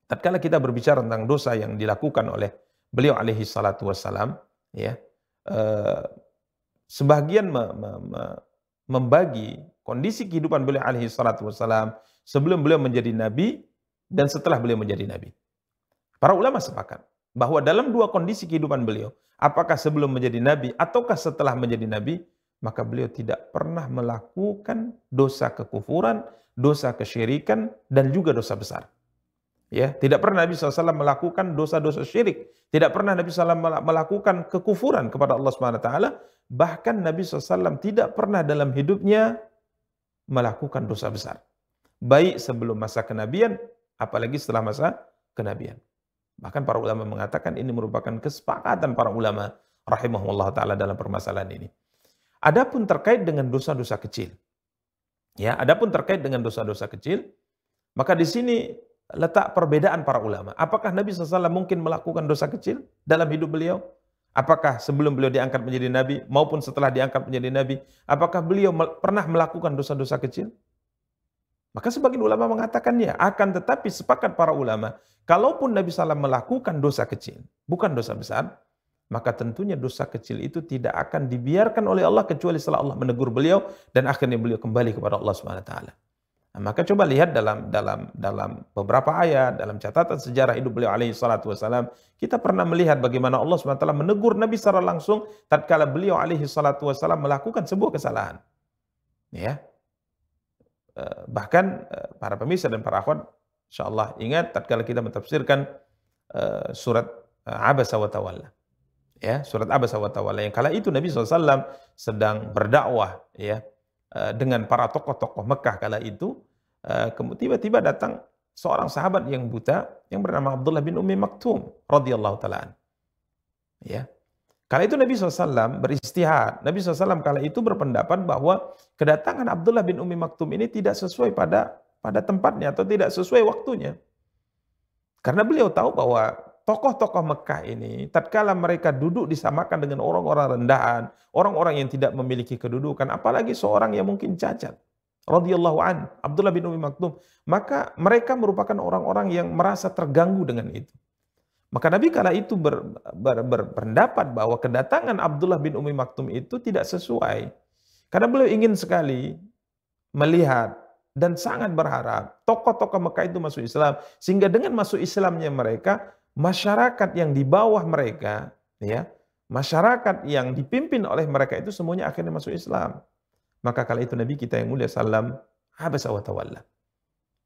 tatkala kita berbicara tentang dosa yang dilakukan oleh beliau alaihi salatu wassalam ya uh, eh, sebagian me, me, me, membagi kondisi kehidupan beliau alaihi salatu wassalam sebelum beliau menjadi nabi dan setelah beliau menjadi nabi. Para ulama sepakat bahwa dalam dua kondisi kehidupan beliau, apakah sebelum menjadi nabi ataukah setelah menjadi nabi, maka beliau tidak pernah melakukan dosa kekufuran, dosa kesyirikan, dan juga dosa besar. Ya, tidak pernah Nabi SAW melakukan dosa-dosa syirik. Tidak pernah Nabi SAW melakukan kekufuran kepada Allah Subhanahu Wa Taala. Bahkan Nabi SAW tidak pernah dalam hidupnya melakukan dosa besar. Baik sebelum masa kenabian, apalagi setelah masa kenabian. Bahkan para ulama mengatakan ini merupakan kesepakatan para ulama rahimahullah taala dalam permasalahan ini. Adapun terkait dengan dosa-dosa kecil. Ya, adapun terkait dengan dosa-dosa kecil, maka di sini letak perbedaan para ulama. Apakah Nabi SAW mungkin melakukan dosa kecil dalam hidup beliau? Apakah sebelum beliau diangkat menjadi nabi maupun setelah diangkat menjadi nabi, apakah beliau pernah melakukan dosa-dosa kecil? Maka sebagian ulama mengatakan ya. akan tetapi sepakat para ulama, kalaupun Nabi SAW melakukan dosa kecil, bukan dosa besar, maka tentunya dosa kecil itu tidak akan dibiarkan oleh Allah kecuali setelah Allah menegur beliau dan akhirnya beliau kembali kepada Allah Subhanahu wa taala. Nah, maka coba lihat dalam dalam dalam beberapa ayat, dalam catatan sejarah hidup beliau alaihi salatu wasalam, kita pernah melihat bagaimana Allah SWT menegur Nabi secara langsung tatkala beliau alaihi salatu wasalam melakukan sebuah kesalahan. Ya. Eh, bahkan eh, para pemirsa dan para akhwat, insyaallah ingat tatkala kita mentafsirkan eh, surat Abasa wa Tawalla. Ya, surat Abasa wa Tawalla yang kala itu Nabi SAW sedang berdakwah, ya, Eh, dengan para tokoh-tokoh Mekah kala itu, eh, tiba-tiba datang seorang sahabat yang buta yang bernama Abdullah bin Ummi Maktum radhiyallahu taala. Ya. Kala itu Nabi SAW beristihad. Nabi SAW kala itu berpendapat bahwa kedatangan Abdullah bin Ummi Maktum ini tidak sesuai pada pada tempatnya atau tidak sesuai waktunya. Karena beliau tahu bahwa tokoh-tokoh Mekah ini, tatkala mereka duduk disamakan dengan orang-orang rendahan, orang-orang yang tidak memiliki kedudukan, apalagi seorang yang mungkin cacat, Radiyallahu an Abdullah bin Umi Maktum maka mereka merupakan orang-orang yang merasa terganggu dengan itu maka Nabi kala itu ber, ber, berpendapat bahwa kedatangan Abdullah bin Umi Maktum itu tidak sesuai karena beliau ingin sekali melihat dan sangat berharap tokoh-tokoh Mekah itu masuk Islam sehingga dengan masuk Islamnya mereka masyarakat yang di bawah mereka, ya, masyarakat yang dipimpin oleh mereka itu semuanya akhirnya masuk Islam. Maka kala itu Nabi kita yang mulia salam habis awatawalla tawalla.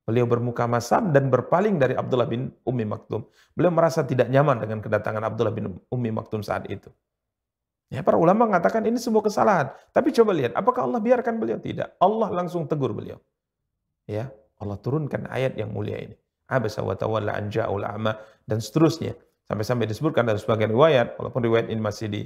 Beliau bermuka masam dan berpaling dari Abdullah bin Ummi Maktum. Beliau merasa tidak nyaman dengan kedatangan Abdullah bin Ummi Maktum saat itu. Ya, para ulama mengatakan ini sebuah kesalahan. Tapi coba lihat, apakah Allah biarkan beliau? Tidak. Allah langsung tegur beliau. Ya, Allah turunkan ayat yang mulia ini abasa wa tawalla an ja'ul a'ma dan seterusnya. Sampai-sampai disebutkan dalam sebagian riwayat, walaupun riwayat ini masih di,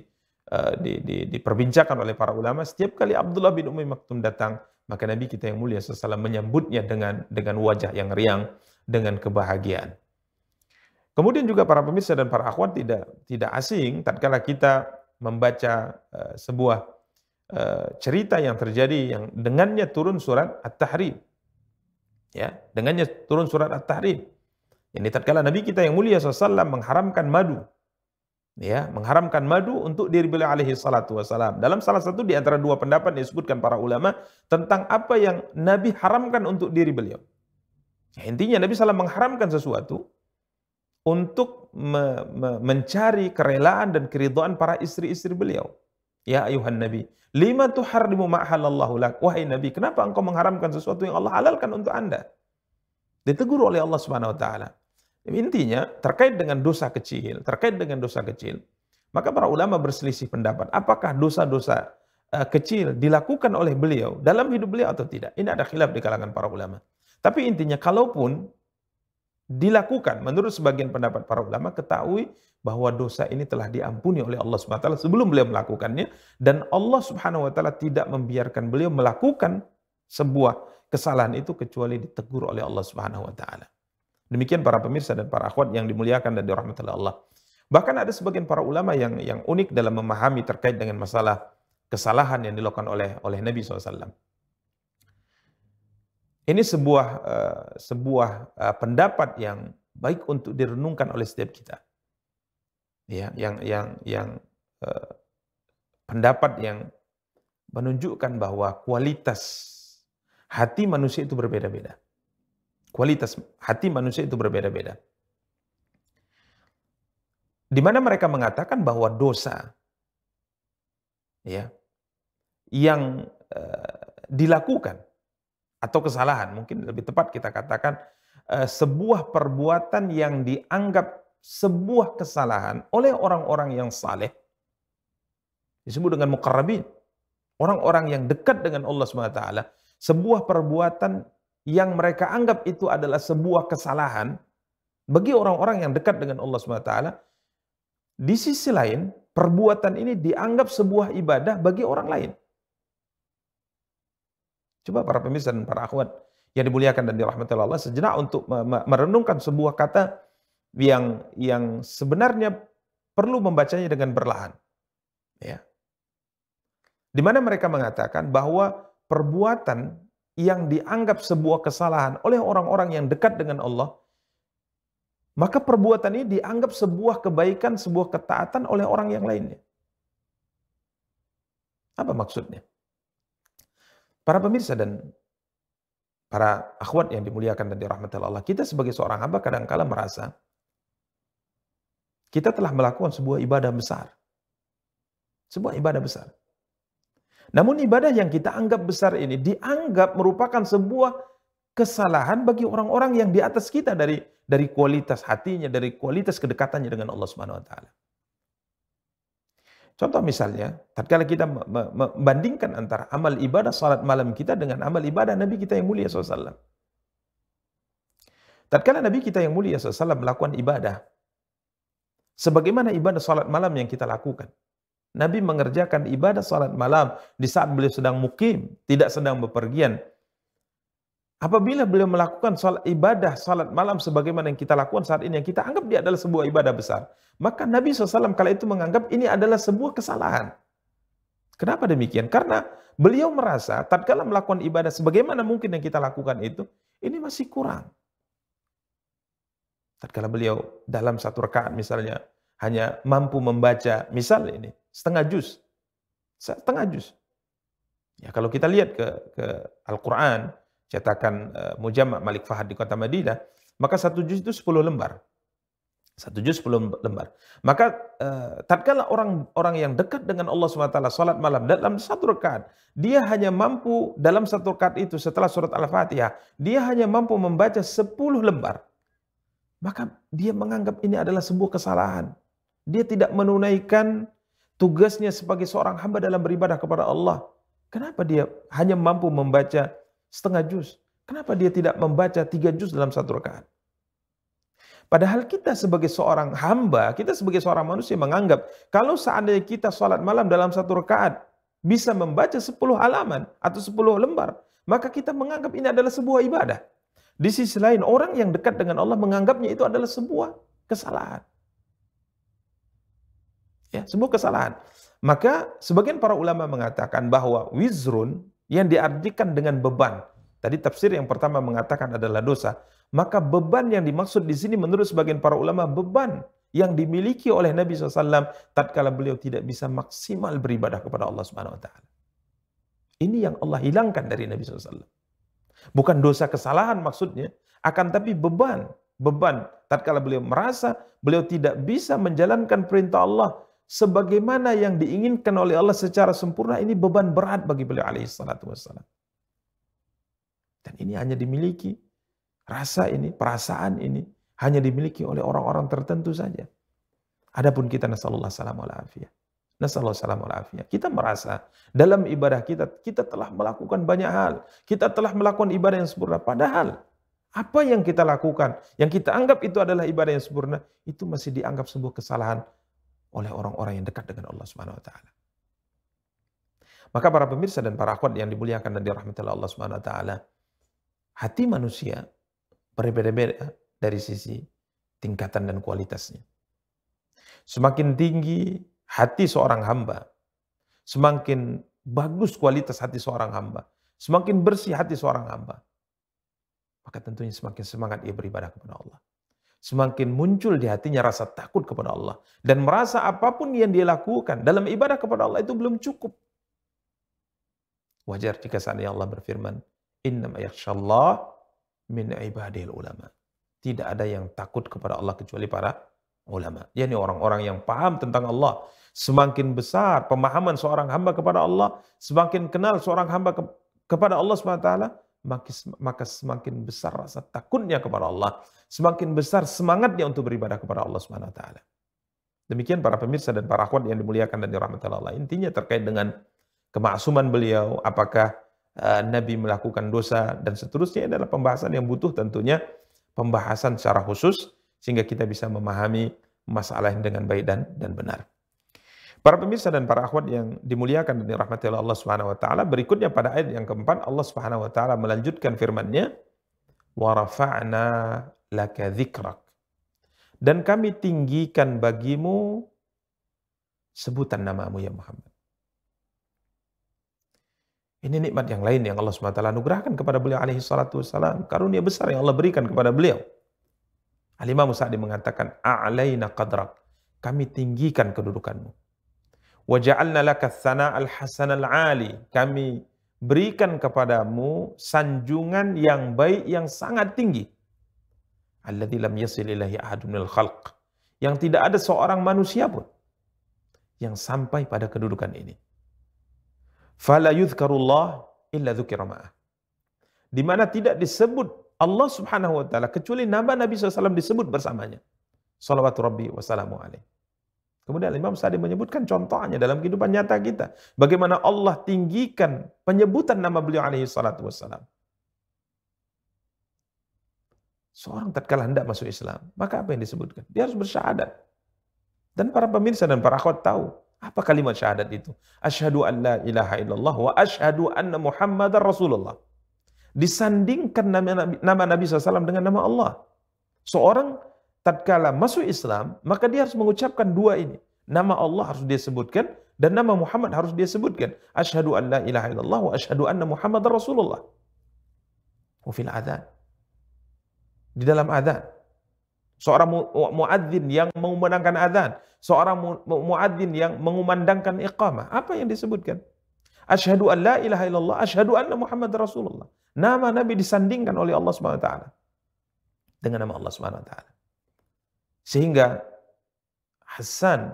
uh, di, di, diperbincangkan oleh para ulama, setiap kali Abdullah bin Ummi Maktum datang, maka Nabi kita yang mulia SAW menyambutnya dengan dengan wajah yang riang, dengan kebahagiaan. Kemudian juga para pemirsa dan para akhwat tidak tidak asing tatkala kita membaca uh, sebuah uh, cerita yang terjadi yang dengannya turun surat At-Tahrim. Ya, dengannya turun surat At-Tahrim. Ini tatkala Nabi kita yang mulia SAW mengharamkan madu. Ya, mengharamkan madu untuk diri beliau alaihi salatu wasalam. Dalam salah satu di antara dua pendapat yang disebutkan para ulama tentang apa yang Nabi haramkan untuk diri beliau. Ya, intinya Nabi SAW mengharamkan sesuatu untuk me me mencari kerelaan dan keridhaan para istri-istri beliau. Ya ayuhan Nabi, lima tuharrimu ma'halallahu lak. Wahai Nabi, kenapa engkau mengharamkan sesuatu yang Allah halalkan untuk Anda? Ditegur oleh Allah Subhanahu wa taala. Intinya terkait dengan dosa kecil, terkait dengan dosa kecil, maka para ulama berselisih pendapat apakah dosa-dosa eh, kecil dilakukan oleh beliau dalam hidup beliau atau tidak. Ini ada khilaf di kalangan para ulama. Tapi intinya kalaupun dilakukan menurut sebagian pendapat para ulama ketahui bahwa dosa ini telah diampuni oleh Allah Subhanahu wa taala sebelum beliau melakukannya dan Allah Subhanahu wa taala tidak membiarkan beliau melakukan sebuah kesalahan itu kecuali ditegur oleh Allah Subhanahu wa taala. Demikian para pemirsa dan para akhwat yang dimuliakan dan dirahmati oleh Allah. Bahkan ada sebagian para ulama yang yang unik dalam memahami terkait dengan masalah kesalahan yang dilakukan oleh oleh Nabi SAW. Ini sebuah uh, sebuah uh, pendapat yang baik untuk direnungkan oleh setiap kita. Ya, yang yang yang uh, pendapat yang menunjukkan bahwa kualitas hati manusia itu berbeda-beda. Kualitas hati manusia itu berbeda-beda. Di mana mereka mengatakan bahwa dosa ya yang uh, dilakukan atau kesalahan, mungkin lebih tepat kita katakan eh, sebuah perbuatan yang dianggap sebuah kesalahan oleh orang-orang yang saleh disebut dengan mukarrabin. Orang-orang yang dekat dengan Allah SWT, sebuah perbuatan yang mereka anggap itu adalah sebuah kesalahan bagi orang-orang yang dekat dengan Allah SWT. Di sisi lain, perbuatan ini dianggap sebuah ibadah bagi orang lain. Coba para pemirsa dan para akhwat yang dimuliakan dan dirahmati Allah sejenak untuk merenungkan sebuah kata yang yang sebenarnya perlu membacanya dengan berlahan. Ya. Di mana mereka mengatakan bahwa perbuatan yang dianggap sebuah kesalahan oleh orang-orang yang dekat dengan Allah, maka perbuatan ini dianggap sebuah kebaikan, sebuah ketaatan oleh orang yang lainnya. Apa maksudnya? Para pemirsa dan para akhwat yang dimuliakan dan dirahmati Allah, kita sebagai seorang hamba kadangkala merasa kita telah melakukan sebuah ibadah besar. Sebuah ibadah besar. Namun ibadah yang kita anggap besar ini dianggap merupakan sebuah kesalahan bagi orang-orang yang di atas kita dari dari kualitas hatinya, dari kualitas kedekatannya dengan Allah Subhanahu wa taala. Contoh misalnya, tatkala kita membandingkan antara amal ibadah salat malam kita dengan amal ibadah Nabi kita yang mulia SAW. Tatkala Nabi kita yang mulia SAW melakukan ibadah, sebagaimana ibadah salat malam yang kita lakukan. Nabi mengerjakan ibadah salat malam di saat beliau sedang mukim, tidak sedang bepergian, Apabila beliau melakukan salat ibadah, salat malam sebagaimana yang kita lakukan saat ini, yang kita anggap dia adalah sebuah ibadah besar. Maka Nabi SAW kala itu menganggap ini adalah sebuah kesalahan. Kenapa demikian? Karena beliau merasa tatkala melakukan ibadah sebagaimana mungkin yang kita lakukan itu, ini masih kurang. Tatkala beliau dalam satu rekaan misalnya, hanya mampu membaca, misal ini, setengah juz. Setengah juz. Ya kalau kita lihat ke, ke Al-Quran, cetakan uh, Malik Fahad di kota Madinah, maka satu juz itu 10 lembar. Satu juz 10 lembar. Maka uh, tatkala orang orang yang dekat dengan Allah SWT salat malam dalam satu rakaat, dia hanya mampu dalam satu rakaat itu setelah surat Al-Fatihah, dia hanya mampu membaca 10 lembar. Maka dia menganggap ini adalah sebuah kesalahan. Dia tidak menunaikan tugasnya sebagai seorang hamba dalam beribadah kepada Allah. Kenapa dia hanya mampu membaca setengah juz. Kenapa dia tidak membaca tiga juz dalam satu rakaat? Padahal kita sebagai seorang hamba, kita sebagai seorang manusia menganggap kalau seandainya kita sholat malam dalam satu rakaat bisa membaca sepuluh halaman atau sepuluh lembar, maka kita menganggap ini adalah sebuah ibadah. Di sisi lain, orang yang dekat dengan Allah menganggapnya itu adalah sebuah kesalahan. Ya, sebuah kesalahan. Maka sebagian para ulama mengatakan bahwa wizrun yang diartikan dengan beban. Tadi tafsir yang pertama mengatakan adalah dosa. Maka beban yang dimaksud di sini menurut sebagian para ulama beban yang dimiliki oleh Nabi SAW tatkala beliau tidak bisa maksimal beribadah kepada Allah Subhanahu Wa Taala. Ini yang Allah hilangkan dari Nabi SAW. Bukan dosa kesalahan maksudnya, akan tapi beban beban tatkala beliau merasa beliau tidak bisa menjalankan perintah Allah sebagaimana yang diinginkan oleh Allah secara sempurna ini beban berat bagi beliau alaihi wassalam. Dan ini hanya dimiliki rasa ini, perasaan ini hanya dimiliki oleh orang-orang tertentu saja. Adapun kita nasallallahu salam wal afiyah. Nasallahu salam wal afiyah. Kita merasa dalam ibadah kita kita telah melakukan banyak hal. Kita telah melakukan ibadah yang sempurna padahal apa yang kita lakukan, yang kita anggap itu adalah ibadah yang sempurna, itu masih dianggap sebuah kesalahan oleh orang-orang yang dekat dengan Allah Subhanahu wa taala. Maka para pemirsa dan para akhwat yang dimuliakan dan dirahmati Allah Subhanahu wa taala, hati manusia berbeda-beda dari sisi tingkatan dan kualitasnya. Semakin tinggi hati seorang hamba, semakin bagus kualitas hati seorang hamba, semakin bersih hati seorang hamba, maka tentunya semakin semangat ia beribadah kepada Allah semakin muncul di hatinya rasa takut kepada Allah dan merasa apapun yang dia lakukan dalam ibadah kepada Allah itu belum cukup. Wajar jika seandainya Allah berfirman, "Innam ayakshallah min ibadil ulama." Tidak ada yang takut kepada Allah kecuali para ulama. Yani orang-orang yang paham tentang Allah. Semakin besar pemahaman seorang hamba kepada Allah, semakin kenal seorang hamba ke kepada Allah SWT, maka semakin besar rasa takutnya kepada Allah, semakin besar semangatnya untuk beribadah kepada Allah Subhanahu wa taala. Demikian para pemirsa dan para akhwat yang dimuliakan dan dirahmati Allah. Intinya terkait dengan kemaksuman beliau, apakah uh, Nabi melakukan dosa dan seterusnya adalah pembahasan yang butuh tentunya pembahasan secara khusus sehingga kita bisa memahami masalah dengan baik dan dan benar. Para pemirsa dan para akhwat yang dimuliakan dan dirahmati oleh Allah Subhanahu wa taala, berikutnya pada ayat yang keempat Allah Subhanahu wa taala melanjutkan firman-Nya, "Wa rafa'na laka dzikrak." Dan kami tinggikan bagimu sebutan namamu ya Muhammad. Ini nikmat yang lain yang Allah Subhanahu SWT anugerahkan kepada beliau alaihi salatu wassalam. Karunia besar yang Allah berikan kepada beliau. Alimah Musa'di mengatakan, A'laina qadrak. Kami tinggikan kedudukanmu. Wa ja'alna laka al hasan al ali. Kami berikan kepadamu sanjungan yang baik yang sangat tinggi. Alladzi lam yasil ilahi ahadun minal khalq. Yang tidak ada seorang manusia pun yang sampai pada kedudukan ini. Fala yuzkarullah illa dzukira Di mana tidak disebut Allah Subhanahu wa taala kecuali nama Nabi SAW disebut bersamanya. Salawatu Rabbi wassalamu alaihi. Kemudian Imam Sa'di menyebutkan contohnya dalam kehidupan nyata kita. Bagaimana Allah tinggikan penyebutan nama beliau alaihi salatu wassalam. Seorang tatkala hendak masuk Islam, maka apa yang disebutkan? Dia harus bersyahadat. Dan para pemirsa dan para akhwat tahu apa kalimat syahadat itu. Asyhadu an la ilaha illallah wa asyhadu anna Muhammadar Rasulullah. Disandingkan nama Nabi, nama Nabi SAW dengan nama Allah. Seorang tatkala masuk Islam, maka dia harus mengucapkan dua ini. Nama Allah harus dia sebutkan dan nama Muhammad harus dia sebutkan. Asyhadu an la ilaha illallah wa asyhadu anna Muhammad Rasulullah. Wafil adzan. Di dalam adzan. Seorang muadzin yang mengumandangkan adzan, seorang muadzin yang mengumandangkan iqamah, apa yang disebutkan? Asyhadu an la ilaha illallah, asyhadu anna Muhammad Rasulullah. Nama Nabi disandingkan oleh Allah Subhanahu wa taala dengan nama Allah Subhanahu wa taala. Sehingga Hasan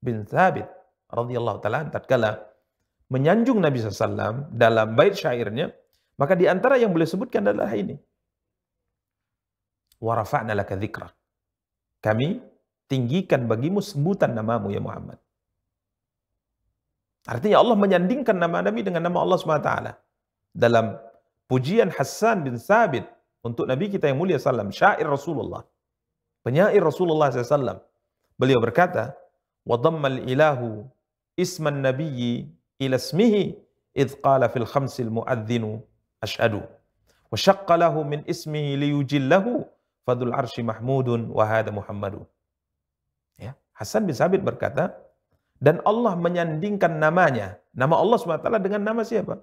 bin Thabit radhiyallahu taala tatkala menyanjung Nabi SAW dalam bait syairnya, maka di antara yang boleh sebutkan adalah ini. Warafa'na laka dhikra. Kami tinggikan bagimu sebutan namamu ya Muhammad. Artinya Allah menyandingkan nama Nabi dengan nama Allah SWT. Dalam pujian Hassan bin Thabit untuk Nabi kita yang mulia salam, syair Rasulullah penyair Rasulullah SAW. Beliau berkata, وَضَمَّ الْإِلَهُ إِسْمَ النَّبِيِّ إِلَى اسْمِهِ إِذْ قَالَ فِي الْخَمْسِ الْمُؤَذِّنُ أَشْهَدُ وَشَقَّ لَهُ مِنْ إِسْمِهِ لِيُجِلَّهُ فَذُ الْعَرْشِ مَحْمُودٌ وَهَذَا مُحَمَّدٌ ya. Hasan bin Sabit berkata, dan Allah menyandingkan namanya, nama Allah SWT dengan nama siapa?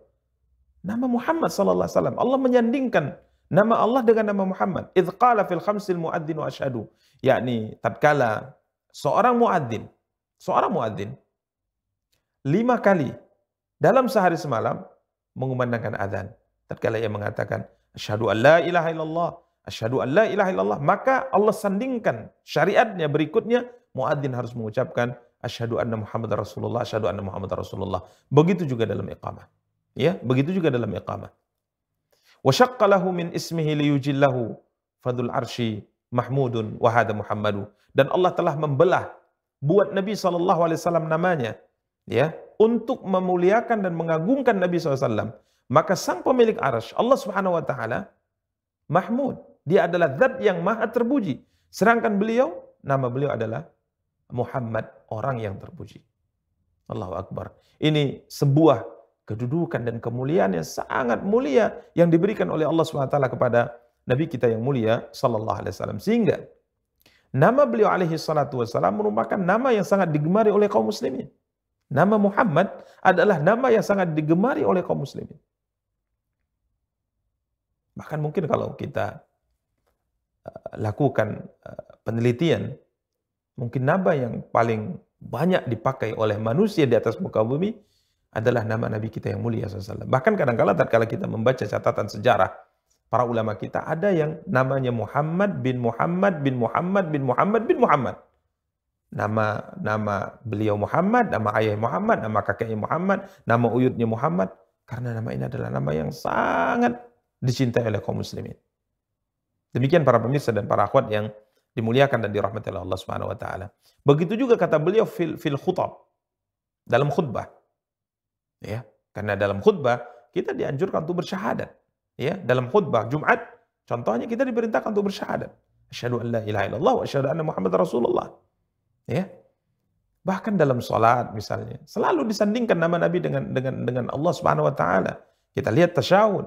Nama Muhammad SAW. Allah menyandingkan nama Allah dengan nama Muhammad. Idqala fil khamsil muadzin wa asyhadu. Yakni tatkala seorang muadzin, seorang muadzin lima kali dalam sehari semalam mengumandangkan azan. Tatkala ia mengatakan asyhadu an la ilaha illallah, asyhadu an la ilaha illallah, maka Allah sandingkan syariatnya berikutnya muadzin harus mengucapkan asyhadu anna Muhammad Rasulullah, asyhadu anna Muhammad Rasulullah. Begitu juga dalam iqamah. Ya, begitu juga dalam iqamah wa min ismihi liyujillahu fadul arshi mahmudun wahada muhammadu dan Allah telah membelah buat Nabi SAW namanya ya untuk memuliakan dan mengagungkan Nabi SAW. Maka sang pemilik arsh Allah Subhanahu wa taala, Mahmud, dia adalah zat yang maha terpuji. Sedangkan beliau, nama beliau adalah Muhammad, orang yang terpuji. Allahu Akbar. Ini sebuah kedudukan dan kemuliaan yang sangat mulia yang diberikan oleh Allah SWT kepada Nabi kita yang mulia sallallahu alaihi wasallam sehingga nama beliau alaihi salatu wasallam merupakan nama yang sangat digemari oleh kaum muslimin. Nama Muhammad adalah nama yang sangat digemari oleh kaum muslimin. Bahkan mungkin kalau kita eh, lakukan eh, penelitian mungkin nama yang paling banyak dipakai oleh manusia di atas muka bumi adalah nama Nabi kita yang mulia SAW. Bahkan kadangkala tatkala kita membaca catatan sejarah para ulama kita ada yang namanya Muhammad bin Muhammad bin Muhammad bin Muhammad bin Muhammad. Nama nama beliau Muhammad, nama ayah Muhammad, nama kakeknya Muhammad, nama uyutnya Muhammad karena nama ini adalah nama yang sangat dicintai oleh kaum muslimin. Demikian para pemirsa dan para akhwat yang dimuliakan dan dirahmati oleh Allah Subhanahu wa taala. Begitu juga kata beliau fil, fil khutab dalam khutbah. Ya, karena dalam khutbah kita dianjurkan untuk bersyahadat. Ya, dalam khutbah Jumat contohnya kita diperintahkan untuk bersyahadat. Asyhadu an la ilaha illallah wa asyhadu anna Muhammad Rasulullah. Ya. Bahkan dalam salat misalnya, selalu disandingkan nama Nabi dengan dengan dengan Allah Subhanahu wa taala. Kita lihat tasyahud.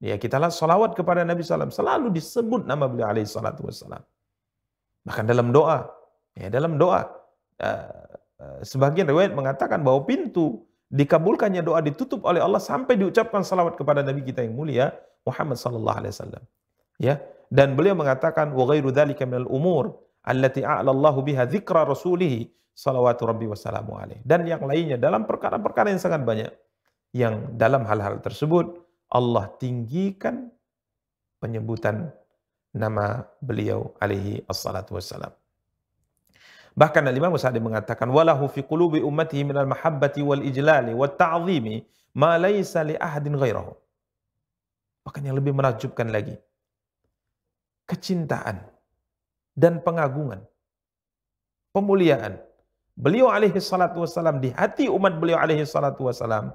Ya, kita lihat salawat kepada Nabi SAW. Selalu disebut nama beliau alaihi salatu wassalam. Bahkan dalam doa. Ya, dalam doa. Uh, uh, sebagian riwayat mengatakan bahwa pintu dikabulkannya doa ditutup oleh Allah sampai diucapkan salawat kepada Nabi kita yang mulia Muhammad sallallahu alaihi wasallam. Ya, dan beliau mengatakan wa ghairu dzalika minal umur allati a'lallahu biha dzikra rasulih salawatu rabbi wassalamu alaihi. Dan yang lainnya dalam perkara-perkara yang sangat banyak yang dalam hal-hal tersebut Allah tinggikan penyebutan nama beliau alaihi assalatu wassalam. Bahkan Al-Imam Sa'di mengatakan walahu fi qulubi ummatihi minal mahabbati wal ijlali wat ta'zimi ma laysa li ahadin Bahkan yang lebih menakjubkan lagi, kecintaan dan pengagungan, pemuliaan. Beliau alaihi salatu wassalam di hati umat beliau alaihi salatu wassalam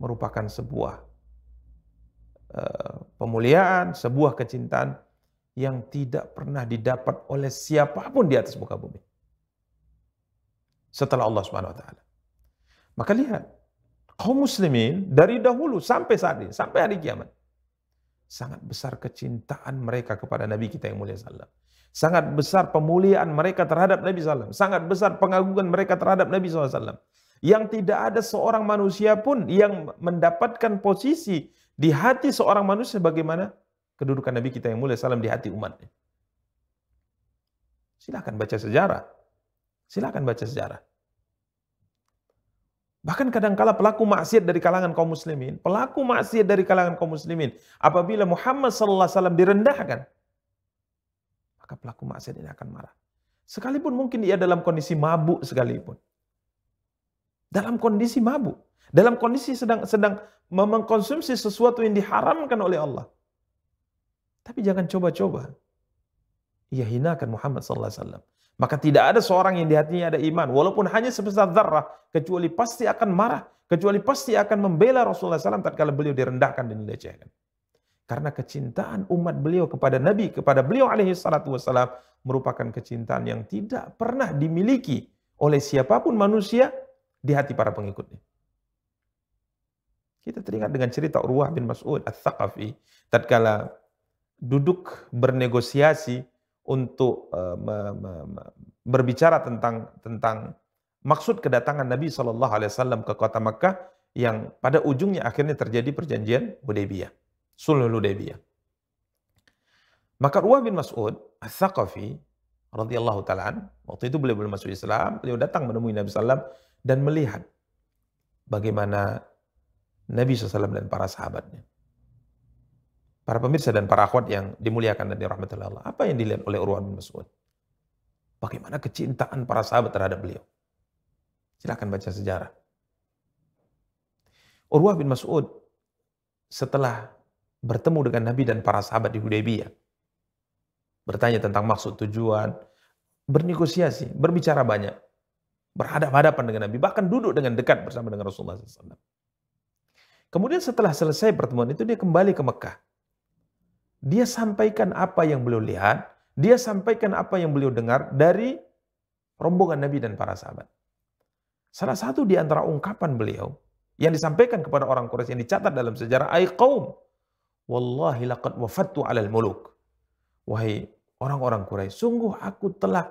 merupakan sebuah uh, pemuliaan, sebuah kecintaan yang tidak pernah didapat oleh siapapun di atas muka bumi. Setelah Allah Subhanahu wa taala. Maka lihat, kaum muslimin dari dahulu sampai saat ini, sampai hari kiamat sangat besar kecintaan mereka kepada Nabi kita yang mulia sallallahu Sangat besar pemuliaan mereka terhadap Nabi SAW. Sangat besar pengagungan mereka terhadap Nabi SAW. Yang tidak ada seorang manusia pun yang mendapatkan posisi di hati seorang manusia bagaimana kedudukan Nabi kita yang mulia salam di hati umatnya. Silakan baca sejarah. silakan baca sejarah. Bahkan kadangkala pelaku maksiat dari kalangan kaum muslimin, pelaku maksiat dari kalangan kaum muslimin, apabila Muhammad sallallahu alaihi wasallam direndahkan, maka pelaku maksiat ini akan marah. Sekalipun mungkin ia dalam kondisi mabuk sekalipun. Dalam kondisi mabuk, dalam kondisi sedang sedang mengkonsumsi sesuatu yang diharamkan oleh Allah. Tapi jangan coba-coba. Ia hinakan Muhammad sallallahu alaihi wasallam. Maka tidak ada seorang yang di hatinya ada iman walaupun hanya sebesar darah. kecuali pasti akan marah, kecuali pasti akan membela Rasulullah SAW tatkala beliau direndahkan dan dilecehkan. Karena kecintaan umat beliau kepada Nabi, kepada beliau alaihi salatu wasallam merupakan kecintaan yang tidak pernah dimiliki oleh siapapun manusia di hati para pengikutnya. Kita teringat dengan cerita Urwah bin Mas'ud ats thaqafi tatkala duduk bernegosiasi untuk eh, berbicara tentang tentang maksud kedatangan Nabi Shallallahu Alaihi Wasallam ke kota Mekah yang pada ujungnya akhirnya terjadi perjanjian Hudaybiyah, Sulh Hudaybiyah. Maka Uwah bin Mas'ud, Al-Thaqafi, radhiyallahu taala waktu itu beliau belum masuk Islam, beliau datang menemui Nabi SAW dan melihat bagaimana Nabi SAW dan para sahabatnya. Para pemirsa dan para akhwat yang dimuliakan dan dirahmati Allah, apa yang dilihat oleh Urwah bin Mas'ud? Bagaimana kecintaan para sahabat terhadap beliau? Silahkan baca sejarah. Urwah bin Mas'ud setelah bertemu dengan Nabi dan para sahabat di Hudaybiyah, bertanya tentang maksud tujuan, bernegosiasi, berbicara banyak, berhadapan-hadapan dengan Nabi, bahkan duduk dengan dekat bersama dengan Rasulullah SAW. Kemudian setelah selesai pertemuan itu dia kembali ke Mekah. Dia sampaikan apa yang beliau lihat, dia sampaikan apa yang beliau dengar dari rombongan Nabi dan para sahabat. Salah satu di antara ungkapan beliau yang disampaikan kepada orang Quraisy yang dicatat dalam sejarah ai qaum wallahi laqad wafattu alal muluk wahai orang-orang Quraisy sungguh aku telah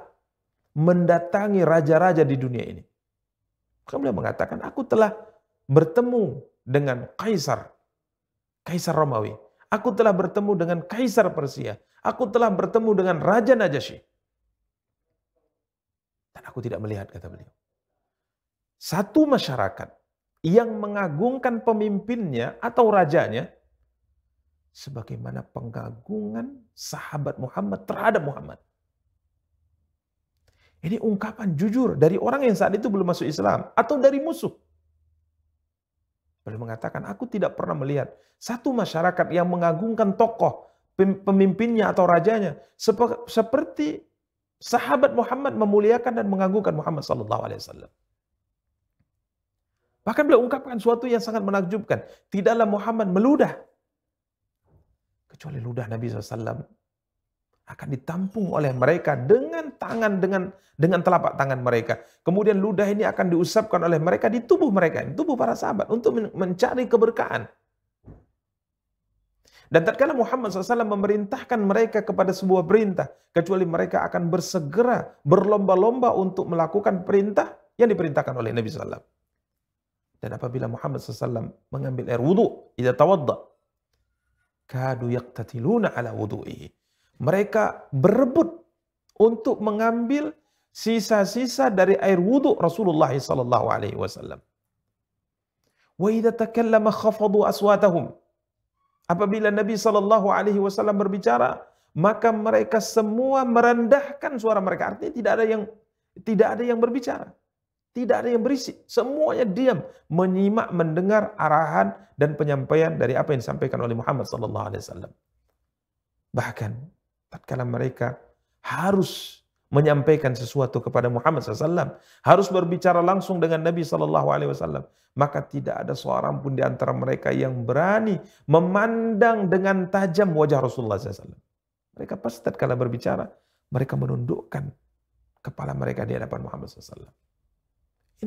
mendatangi raja-raja di dunia ini Kemudian mengatakan, aku telah bertemu dengan Kaisar, Kaisar Romawi. Aku telah bertemu dengan kaisar Persia. Aku telah bertemu dengan raja Najasyi. Dan aku tidak melihat kata beliau. Satu masyarakat yang mengagungkan pemimpinnya atau rajanya sebagaimana pengagungan sahabat Muhammad terhadap Muhammad. Ini ungkapan jujur dari orang yang saat itu belum masuk Islam atau dari musuh. Beliau mengatakan, aku tidak pernah melihat satu masyarakat yang mengagungkan tokoh pemimpinnya atau rajanya seperti sahabat Muhammad memuliakan dan mengagungkan Muhammad Sallallahu Alaihi Wasallam. Bahkan beliau ungkapkan suatu yang sangat menakjubkan. Tidaklah Muhammad meludah. Kecuali ludah Nabi SAW akan ditampung oleh mereka dengan tangan dengan dengan telapak tangan mereka. Kemudian ludah ini akan diusapkan oleh mereka di tubuh mereka, di tubuh para sahabat untuk mencari keberkahan. Dan tatkala Muhammad SAW memerintahkan mereka kepada sebuah perintah, kecuali mereka akan bersegera berlomba-lomba untuk melakukan perintah yang diperintahkan oleh Nabi SAW. Dan apabila Muhammad SAW mengambil air wudhu, idha tawadda, kadu yaktatiluna ala wudhu'ihi mereka berebut untuk mengambil sisa-sisa dari air wudhu Rasulullah sallallahu alaihi wasallam. Apabila Nabi sallallahu alaihi wasallam berbicara, maka mereka semua merendahkan suara mereka. Artinya tidak ada yang tidak ada yang berbicara. Tidak ada yang berisik. Semuanya diam menyimak mendengar arahan dan penyampaian dari apa yang disampaikan oleh Muhammad sallallahu alaihi wasallam. Bahkan tatkala mereka harus menyampaikan sesuatu kepada Muhammad SAW, harus berbicara langsung dengan Nabi S.A.W. maka tidak ada seorang pun di antara mereka yang berani memandang dengan tajam wajah Rasulullah SAW. Mereka pasti tatkala berbicara, mereka menundukkan kepala mereka di hadapan Muhammad SAW.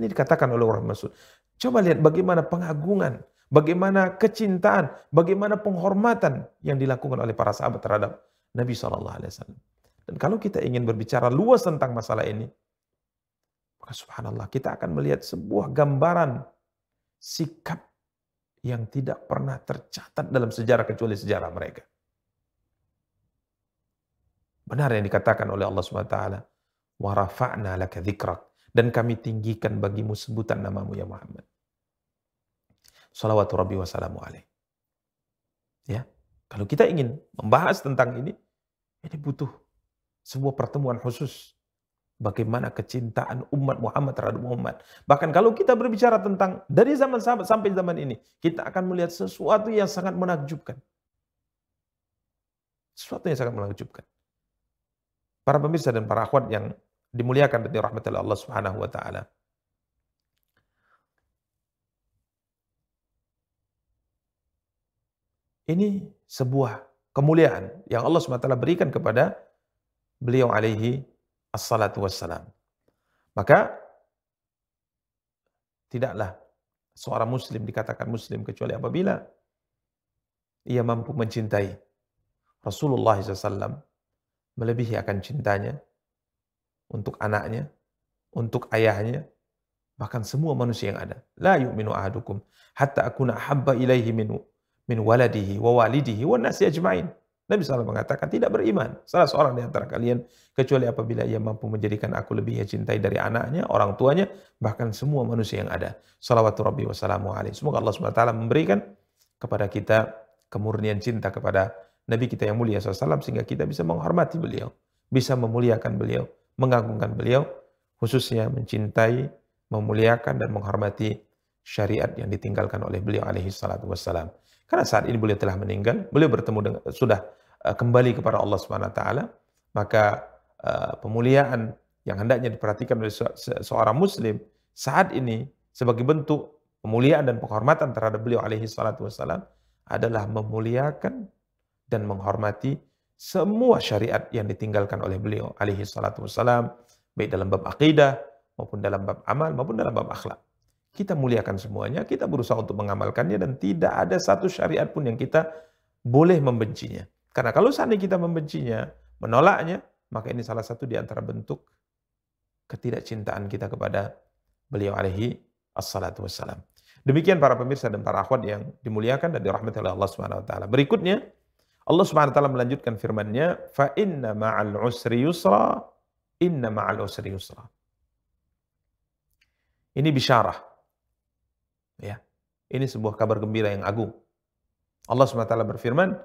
Ini dikatakan oleh orang Masud. Coba lihat bagaimana pengagungan, bagaimana kecintaan, bagaimana penghormatan yang dilakukan oleh para sahabat terhadap Nabi Shallallahu Alaihi Wasallam. Dan kalau kita ingin berbicara luas tentang masalah ini, maka subhanallah kita akan melihat sebuah gambaran sikap yang tidak pernah tercatat dalam sejarah kecuali sejarah mereka. Benar yang dikatakan oleh Allah SWT. Warafa'na laka dzikrak Dan kami tinggikan bagimu sebutan namamu ya Muhammad. Salawatu Rabbi salamu alaih. Ya, kalau kita ingin membahas tentang ini, ini butuh sebuah pertemuan khusus. Bagaimana kecintaan umat Muhammad terhadap Muhammad. Bahkan kalau kita berbicara tentang dari zaman sahabat sampai zaman ini, kita akan melihat sesuatu yang sangat menakjubkan. Sesuatu yang sangat menakjubkan. Para pemirsa dan para akhwat yang dimuliakan dari rahmat Allah Subhanahu wa taala. Ini sebuah kemuliaan yang Allah SWT berikan kepada beliau alaihi assalatu wassalam. Maka tidaklah seorang muslim dikatakan muslim kecuali apabila ia mampu mencintai Rasulullah SAW melebihi akan cintanya untuk anaknya, untuk ayahnya, bahkan semua manusia yang ada. La yu'minu ahadukum hatta akuna habba ilaihi minu min waladihi wa walidihi wa nasi ajma'in. Nabi SAW mengatakan tidak beriman salah seorang di antara kalian kecuali apabila ia mampu menjadikan aku lebih ia cintai dari anaknya, orang tuanya, bahkan semua manusia yang ada. Salawatu Rabbi salamu alaihi. Semoga Allah SWT memberikan kepada kita kemurnian cinta kepada Nabi kita yang mulia SAW sehingga kita bisa menghormati beliau, bisa memuliakan beliau, mengagungkan beliau, khususnya mencintai, memuliakan dan menghormati syariat yang ditinggalkan oleh beliau alaihi salatu wassalam. Karena saat ini beliau telah meninggal, beliau bertemu dengan sudah eh, kembali kepada Allah Subhanahu wa taala, maka eh, pemuliaan yang hendaknya diperhatikan oleh seorang muslim saat ini sebagai bentuk pemuliaan dan penghormatan terhadap beliau alaihi salatu wasalam adalah memuliakan dan menghormati semua syariat yang ditinggalkan oleh beliau alaihi salatu wasalam baik dalam bab akidah maupun dalam bab amal maupun dalam bab akhlak. Kita muliakan semuanya, kita berusaha untuk mengamalkannya dan tidak ada satu syariat pun yang kita boleh membencinya. Karena kalau seandainya kita membencinya, menolaknya, maka ini salah satu di antara bentuk ketidakcintaan kita kepada beliau alaihi assalatu wassalam. Demikian para pemirsa dan para akhwat yang dimuliakan dan dirahmati oleh Allah Subhanahu wa taala. Berikutnya Allah Subhanahu wa taala melanjutkan firman-Nya, "Fa inna ma'al usri yusra, inna ma'al usri yusra." Ini bisyarah Ya. Ini sebuah kabar gembira yang agung. Allah SWT berfirman,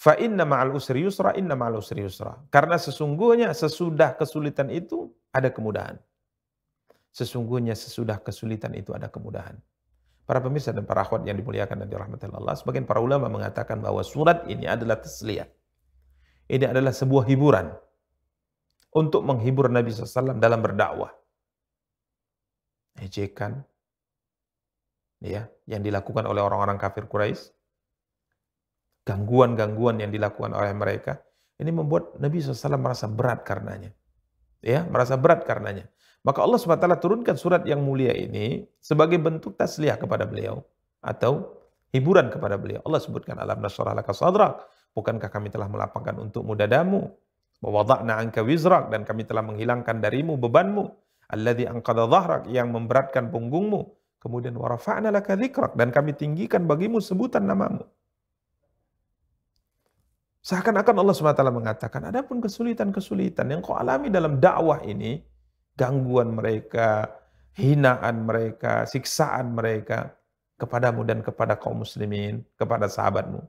Fa inna ma'al usri yusra, inna ma'al usri yusra. Karena sesungguhnya sesudah kesulitan itu ada kemudahan. Sesungguhnya sesudah kesulitan itu ada kemudahan. Para pemirsa dan para akhwat yang dimuliakan dan dirahmati Allah, sebagian para ulama mengatakan bahwa surat ini adalah tasliyah. Ini adalah sebuah hiburan untuk menghibur Nabi SAW dalam berdakwah. Ejekan, ya, yang dilakukan oleh orang-orang kafir Quraisy, gangguan-gangguan yang dilakukan oleh mereka, ini membuat Nabi SAW merasa berat karenanya. Ya, merasa berat karenanya. Maka Allah SWT turunkan surat yang mulia ini sebagai bentuk tasliyah kepada beliau atau hiburan kepada beliau. Allah sebutkan alam nasrah laka sadrak. Bukankah kami telah melapangkan untukmu dadamu? Mewadakna angka wizrak. Dan kami telah menghilangkan darimu bebanmu. Alladhi angkada zahrak Yang memberatkan punggungmu. Kemudian warafa'na laka dzikrak dan kami tinggikan bagimu sebutan namamu. Seakan-akan Allah SWT mengatakan, ada pun kesulitan-kesulitan yang kau alami dalam dakwah ini, gangguan mereka, hinaan mereka, siksaan mereka kepadamu dan kepada kaum muslimin, kepada sahabatmu.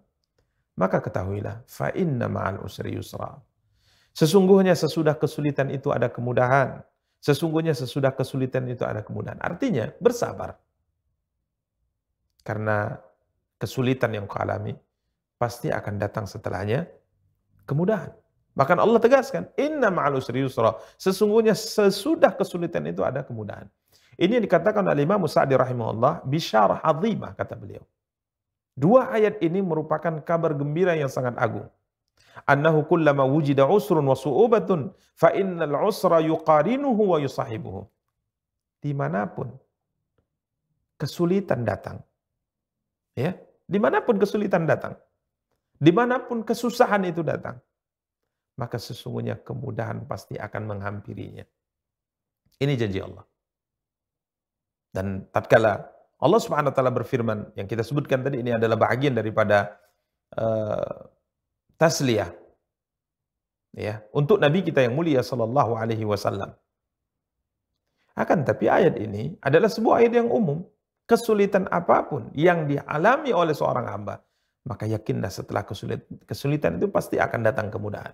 Maka ketahuilah, fa'inna ma'al usri yusra. Sesungguhnya sesudah kesulitan itu ada kemudahan. Sesungguhnya sesudah kesulitan itu ada kemudahan. Artinya bersabar. Karena kesulitan yang kau alami pasti akan datang setelahnya kemudahan. Bahkan Allah tegaskan, inna ma'al usri yusra. Sesungguhnya sesudah kesulitan itu ada kemudahan. Ini yang dikatakan oleh Imam Sa'di rahimahullah, bisyarah azimah, kata beliau. Dua ayat ini merupakan kabar gembira yang sangat agung annahu kullama wujida usrun wa su'ubatun fa innal usra yuqarinuhu wa yusahibuhu. Dimanapun kesulitan datang. Ya, dimanapun kesulitan datang. Dimanapun kesusahan itu datang. Maka sesungguhnya kemudahan pasti akan menghampirinya. Ini janji Allah. Dan tatkala Allah Subhanahu wa taala berfirman yang kita sebutkan tadi ini adalah bagian daripada eh, tasliyah ya untuk nabi kita yang mulia sallallahu alaihi wasallam akan tapi ayat ini adalah sebuah ayat yang umum kesulitan apapun yang dialami oleh seorang hamba maka yakinlah setelah kesulitan, kesulitan itu pasti akan datang kemudahan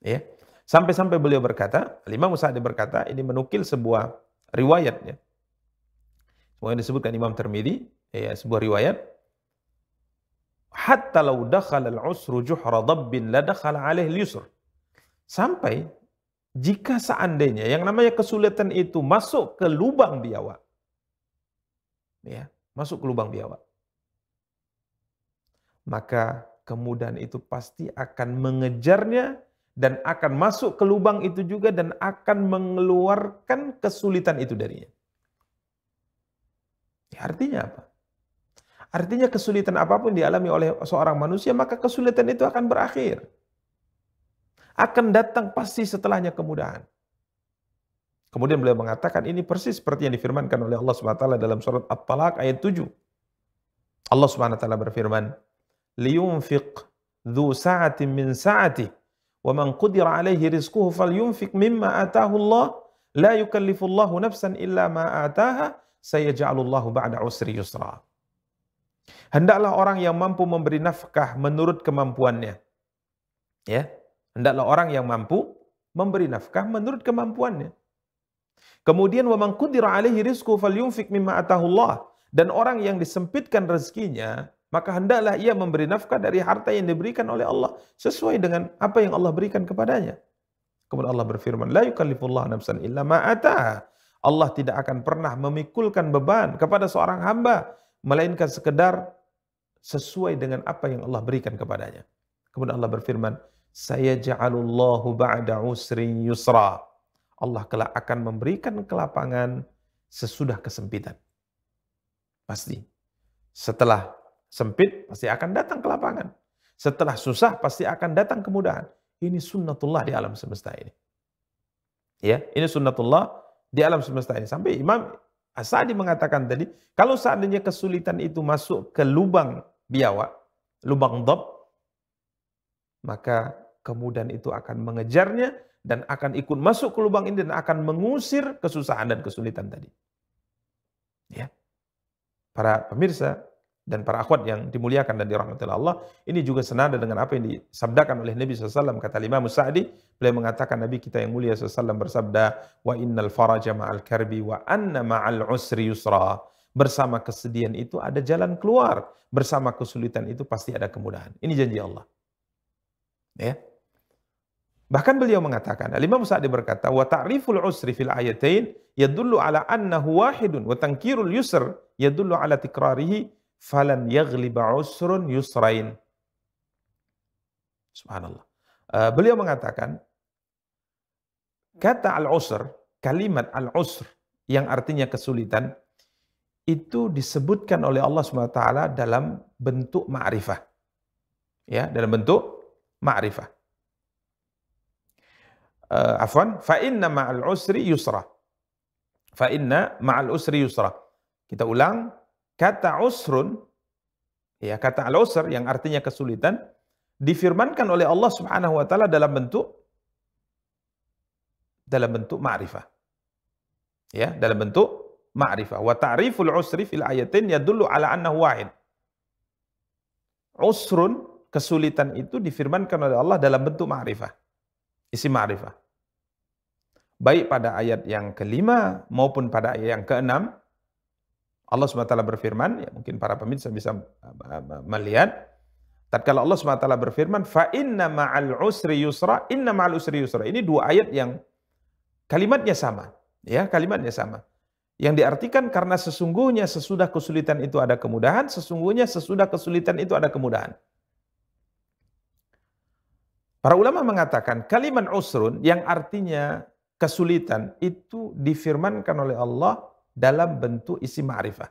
ya sampai-sampai beliau berkata Imam Musa berkata ini menukil sebuah riwayat ya. yang disebutkan Imam Termidi ya sebuah riwayat hatta law dakhala al-usru juhra dabbin la dakhala al yusr. Sampai jika seandainya yang namanya kesulitan itu masuk ke lubang biawak. Ya, masuk ke lubang biawak. Maka kemudahan itu pasti akan mengejarnya dan akan masuk ke lubang itu juga dan akan mengeluarkan kesulitan itu darinya. Ya, artinya apa? Artinya kesulitan apapun dialami oleh seorang manusia, maka kesulitan itu akan berakhir. Akan datang pasti setelahnya kemudahan. Kemudian beliau mengatakan ini persis seperti yang difirmankan oleh Allah SWT dalam surat At-Talaq ayat 7. Allah SWT berfirman, liyunfiq dhu sa'atin min sa'ati wa man qudira alaihi rizquhu falyunfiq mimma لَا Allah la yukallifullahu nafsan illa ma ataha sayaj'alullahu ba'da usri yusra. Hendaklah orang yang mampu memberi nafkah menurut kemampuannya. Ya, hendaklah orang yang mampu memberi nafkah menurut kemampuannya. Kemudian wa man qudira alaihi rizqu falyunfik mimma Allah dan orang yang disempitkan rezekinya maka hendaklah ia memberi nafkah dari harta yang diberikan oleh Allah sesuai dengan apa yang Allah berikan kepadanya. Kemudian Allah berfirman, la yukallifullahu nafsan illa ma ataha. Allah tidak akan pernah memikulkan beban kepada seorang hamba melainkan sekedar sesuai dengan apa yang Allah berikan kepadanya. Kemudian Allah berfirman, "Saya ja'alullahu ba'da usrin yusra." Allah kelak akan memberikan kelapangan sesudah kesempitan. Pasti. Setelah sempit, pasti akan datang kelapangan. Setelah susah, pasti akan datang kemudahan. Ini sunnatullah di alam semesta ini. Ya, ini sunnatullah di alam semesta ini. Sampai Imam Asadi mengatakan tadi, kalau seandainya kesulitan itu masuk ke lubang biawa, lubang dob, maka kemudian itu akan mengejarnya dan akan ikut masuk ke lubang ini dan akan mengusir kesusahan dan kesulitan tadi. Ya. Para pemirsa dan para akhwat yang dimuliakan dan dirahmati Allah, ini juga senada dengan apa yang disabdakan oleh Nabi SAW. Kata lima Sa'di, beliau mengatakan Nabi kita yang mulia SAW bersabda, Wa innal faraja ma'al karbi wa anna ma'al usri yusra. Bersama kesedihan itu ada jalan keluar. Bersama kesulitan itu pasti ada kemudahan. Ini janji Allah. Ya. Bahkan beliau mengatakan, Al-Imam Sa'di berkata, "Wa ta'riful usri fil ayatain yadullu ala annahu wahidun wa tankirul yusr yadullu ala tikrarihi falan yaghliba usrun yusrain." Subhanallah. Uh, beliau mengatakan, kata al-usr, kalimat al-usr yang artinya kesulitan itu disebutkan oleh Allah SWT dalam bentuk ma'rifah. Ya, dalam bentuk ma'rifah. Uh, afwan, fa'inna ma'al usri yusra. Fa'inna ma'al usri yusra. Kita ulang, kata usrun, ya kata al-usr yang artinya kesulitan, difirmankan oleh Allah Subhanahu dalam bentuk dalam bentuk ma'rifah. Ya, dalam bentuk ma'rifah. Wa ta'riful usri fil ayatin yadullu ala annahu wahid. Usrun, kesulitan itu difirmankan oleh Allah dalam bentuk ma'rifah. Isi ma'rifah. Baik pada ayat yang kelima maupun pada ayat yang keenam, Allah SWT berfirman, ya mungkin para pemirsa bisa eh, eh, eh, melihat, tatkala Allah SWT berfirman, fa inna ma'al usri yusra, inna ma'al usri yusra. Ini dua ayat yang kalimatnya sama, ya kalimatnya sama. Yang diartikan karena sesungguhnya sesudah kesulitan itu ada kemudahan, sesungguhnya sesudah kesulitan itu ada kemudahan. Para ulama mengatakan kalimat usrun yang artinya kesulitan itu difirmankan oleh Allah dalam bentuk isi ma'rifah.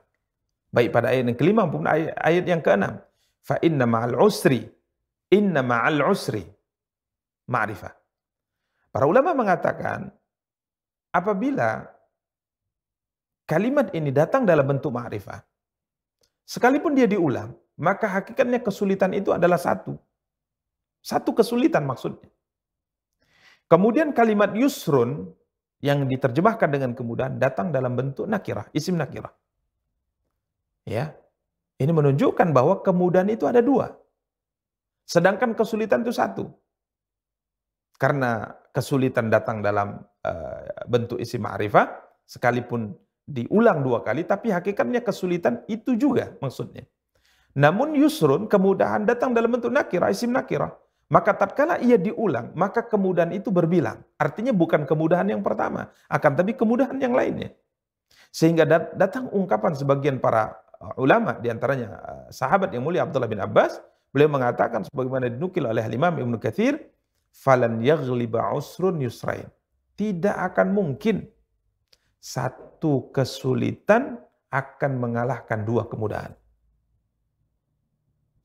Baik pada ayat yang kelima maupun ayat, yang keenam. Fa inna ma'al usri, inna ma'al usri, ma'rifah. Para ulama mengatakan apabila kalimat ini datang dalam bentuk ma'rifah. Sekalipun dia diulang, maka hakikatnya kesulitan itu adalah satu. Satu kesulitan maksudnya. Kemudian kalimat yusrun yang diterjemahkan dengan kemudahan datang dalam bentuk nakirah, isim nakirah. Ya. Ini menunjukkan bahwa kemudahan itu ada dua. Sedangkan kesulitan itu satu. Karena kesulitan datang dalam eh, bentuk isim ma'rifah, sekalipun diulang dua kali, tapi hakikatnya kesulitan itu juga maksudnya. Namun yusrun kemudahan datang dalam bentuk nakirah, isim nakirah. Maka tatkala ia diulang, maka kemudahan itu berbilang. Artinya bukan kemudahan yang pertama, akan tapi kemudahan yang lainnya. Sehingga datang ungkapan sebagian para uh, ulama, diantaranya uh, sahabat yang mulia Abdullah bin Abbas, beliau mengatakan sebagaimana dinukil oleh Imam Ibnu Kathir, falan yaghliba usrun yusrain. Tidak akan mungkin satu kesulitan akan mengalahkan dua kemudahan.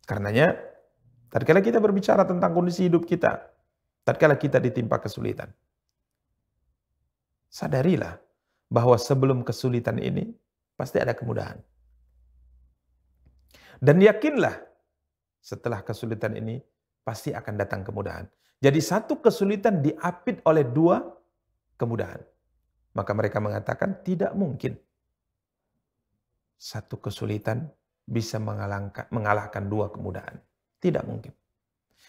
Karenanya, tatkala kita berbicara tentang kondisi hidup kita, tatkala kita ditimpa kesulitan, sadarilah bahwa sebelum kesulitan ini pasti ada kemudahan. Dan yakinlah setelah kesulitan ini pasti akan datang kemudahan. Jadi satu kesulitan diapit oleh dua kemudahan. Maka mereka mengatakan tidak mungkin satu kesulitan bisa mengalahkan, dua kemudahan. Tidak mungkin.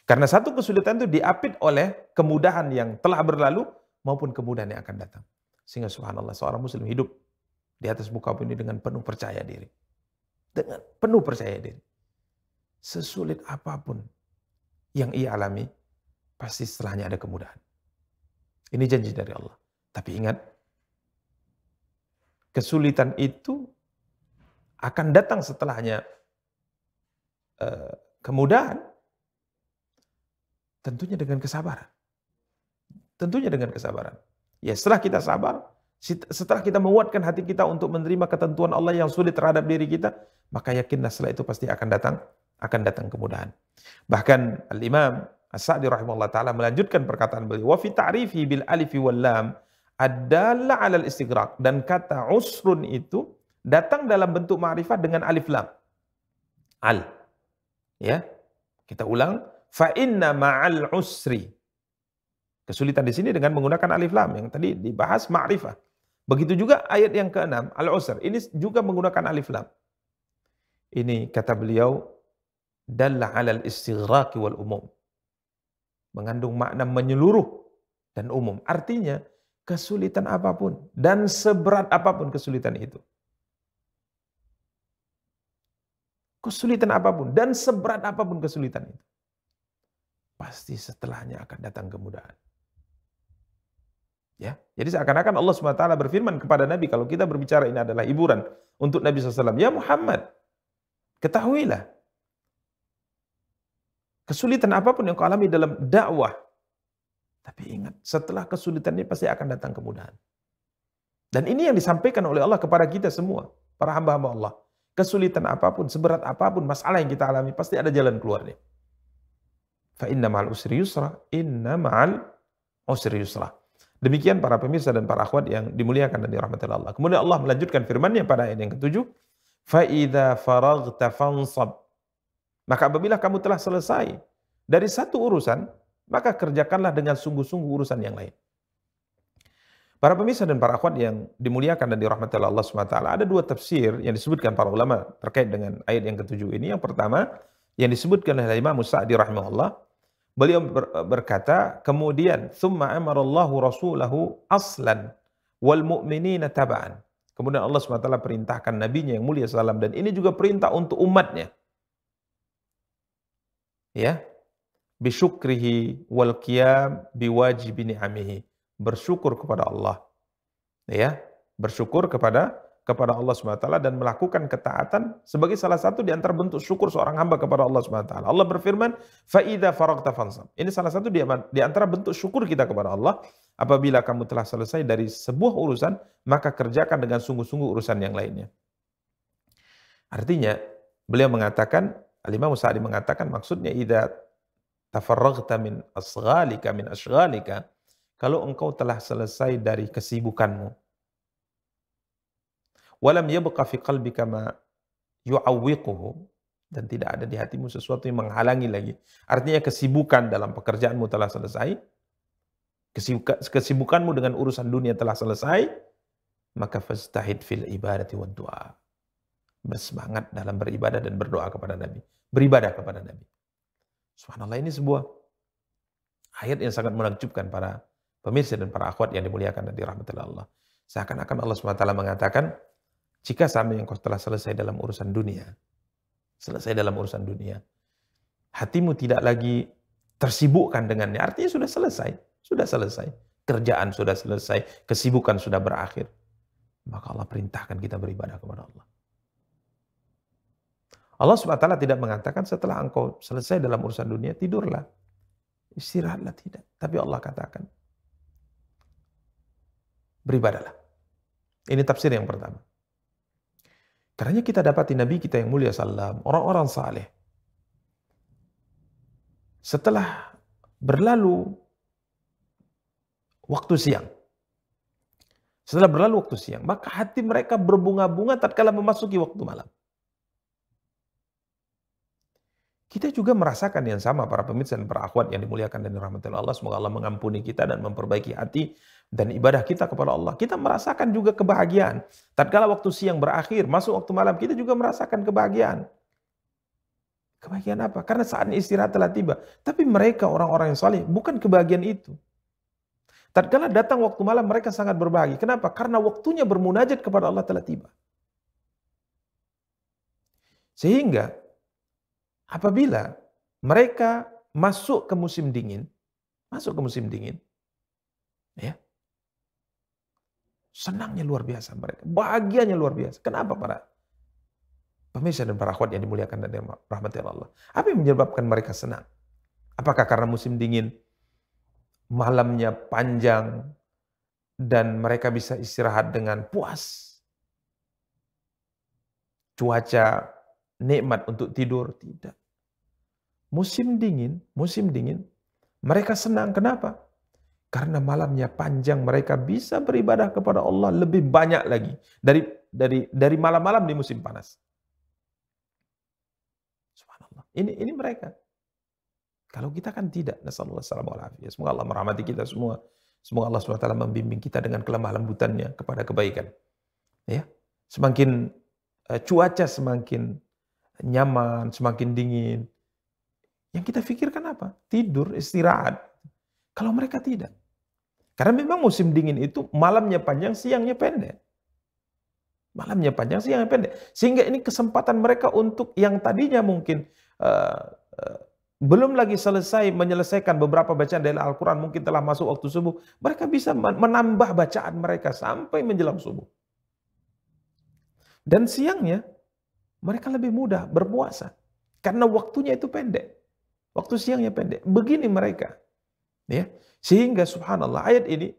Karena satu kesulitan itu diapit oleh kemudahan yang telah berlalu maupun kemudahan yang akan datang. Sehingga subhanallah seorang muslim hidup di atas muka bumi dengan penuh percaya diri. Dengan penuh percaya diri. Sesulit apapun yang ia alami, pasti setelahnya ada kemudahan. Ini janji dari Allah. Tapi ingat, kesulitan itu akan datang setelahnya eh, kemudahan. Tentunya dengan kesabaran. Tentunya dengan kesabaran. Ya setelah kita sabar, setelah kita menguatkan hati kita untuk menerima ketentuan Allah yang sulit terhadap diri kita, maka yakinlah setelah itu pasti akan datang akan datang kemudahan. Bahkan Al-Imam As-Sa'di rahimahullah taala melanjutkan perkataan beliau, "Wa fi ta'rifi bil alifi wal lam adalah alal istighraq dan kata usrun itu datang dalam bentuk ma'rifah dengan alif lam. Al. Ya. Kita ulang fa inna ma'al usri. Kesulitan di sini dengan menggunakan alif lam yang tadi dibahas ma'rifah. Begitu juga ayat yang keenam al-usr. Ini juga menggunakan alif lam. Ini kata beliau dalla 'alal istighraqi wal umum. Mengandung makna menyeluruh dan umum. Artinya kesulitan apapun dan seberat apapun kesulitan itu. Kesulitan apapun dan seberat apapun kesulitan itu. Pasti setelahnya akan datang kemudahan. Ya, jadi seakan-akan Allah SWT berfirman kepada Nabi kalau kita berbicara ini adalah hiburan untuk Nabi SAW. Ya Muhammad, ketahuilah kesulitan apapun yang kau alami dalam dakwah tapi ingat, setelah kesulitan ini pasti akan datang kemudahan. Dan ini yang disampaikan oleh Allah kepada kita semua, para hamba-hamba Allah. Kesulitan apapun, seberat apapun, masalah yang kita alami, pasti ada jalan keluarnya. Fa'inna ma'al usri yusra, inna ma'al usri yusra. Demikian para pemirsa dan para akhwat yang dimuliakan dan dirahmati Allah. Kemudian Allah melanjutkan firman-Nya pada ayat yang ketujuh. Fa'idha faragta fansab. Maka apabila kamu telah selesai dari satu urusan, maka kerjakanlah dengan sungguh-sungguh urusan yang lain. Para pemirsa dan para akhwat yang dimuliakan dan dirahmati Allah SWT, ada dua tafsir yang disebutkan para ulama terkait dengan ayat yang ketujuh ini. Yang pertama, yang disebutkan oleh Imam Musa Sa'di rahimahullah, beliau berkata, kemudian, ثُمَّ أَمَرَ اللَّهُ رَسُولَهُ أَصْلًا وَالْمُؤْمِنِينَ تَبَعًا Kemudian Allah SWT perintahkan nabi nya yang mulia salam dan ini juga perintah untuk umatnya. Ya, bisyukrihi wal qiyam biwajibi ni'amihi. Bersyukur kepada Allah. Ya, bersyukur kepada kepada Allah Subhanahu Wa Taala dan melakukan ketaatan sebagai salah satu di antara bentuk syukur seorang hamba kepada Allah Subhanahu Wa Taala Allah berfirman, faida faraghta fansab. Ini salah satu di antara bentuk syukur kita kepada Allah. Apabila kamu telah selesai dari sebuah urusan, maka kerjakan dengan sungguh-sungguh urusan yang lainnya. Artinya, beliau mengatakan, Alimah Musa'adi mengatakan maksudnya, Ida tafarraghta min asghalika min asghalika kalau engkau telah selesai dari kesibukanmu walam yabqa fi qalbika ma yu'awwiquhu dan tidak ada di hatimu sesuatu yang menghalangi lagi artinya kesibukan dalam pekerjaanmu telah selesai kesibukanmu dengan urusan dunia telah selesai maka fastahid fil ibadati wad du'a bersemangat dalam beribadah dan berdoa kepada Nabi beribadah kepada Nabi Subhanallah ini sebuah ayat yang sangat menakjubkan para pemirsa dan para akhwat yang dimuliakan dan dirahmati Allah. Seakan-akan Allah SWT mengatakan, jika sampai yang kau telah selesai dalam urusan dunia, selesai dalam urusan dunia, hatimu tidak lagi tersibukkan dengannya, artinya sudah selesai, sudah selesai. Kerjaan sudah selesai, kesibukan sudah berakhir. Maka Allah perintahkan kita beribadah kepada Allah. Allah SWT tidak mengatakan setelah engkau selesai dalam urusan dunia, tidurlah. Istirahatlah tidak. Tapi Allah katakan, beribadahlah. Ini tafsir yang pertama. Karena kita dapati Nabi kita yang mulia salam, orang-orang saleh. Setelah berlalu waktu siang, setelah berlalu waktu siang, maka hati mereka berbunga-bunga tatkala memasuki waktu malam. Kita juga merasakan yang sama para pemirsa dan para akhwat yang dimuliakan dan dirahmati Allah. Semoga Allah mengampuni kita dan memperbaiki hati dan ibadah kita kepada Allah. Kita merasakan juga kebahagiaan. Tatkala waktu siang berakhir, masuk waktu malam, kita juga merasakan kebahagiaan. Kebahagiaan apa? Karena saat istirahat telah tiba. Tapi mereka orang-orang yang saleh bukan kebahagiaan itu. Tatkala datang waktu malam mereka sangat berbahagia. Kenapa? Karena waktunya bermunajat kepada Allah telah tiba. Sehingga Apabila mereka masuk ke musim dingin, masuk ke musim dingin, ya, senangnya luar biasa mereka, bahagianya luar biasa. Kenapa para pemirsa dan para akhwat yang dimuliakan dan rahmati Allah? Apa yang menyebabkan mereka senang? Apakah karena musim dingin malamnya panjang dan mereka bisa istirahat dengan puas? Cuaca nikmat untuk tidur, tidak. Musim dingin, musim dingin, mereka senang. Kenapa? Karena malamnya panjang mereka bisa beribadah kepada Allah lebih banyak lagi dari dari dari malam-malam di musim panas. Subhanallah. Ini ini mereka. Kalau kita kan tidak. Nasehatullah, ya, Semoga Allah merahmati kita semua. Semoga Allah SWT membimbing kita dengan kelemah lembutannya kepada kebaikan. Ya. Semakin eh, cuaca semakin nyaman, semakin dingin. Yang kita pikirkan apa? Tidur, istirahat. Kalau mereka tidak. Karena memang musim dingin itu malamnya panjang, siangnya pendek. Malamnya panjang, siangnya pendek. Sehingga ini kesempatan mereka untuk yang tadinya mungkin uh, uh, belum lagi selesai menyelesaikan beberapa bacaan dari Al-Quran, mungkin telah masuk waktu subuh, mereka bisa menambah bacaan mereka sampai menjelang subuh. Dan siangnya, mereka lebih mudah berpuasa. Karena waktunya itu pendek. Waktu siangnya pendek. Begini mereka. Ya. Sehingga subhanallah ayat ini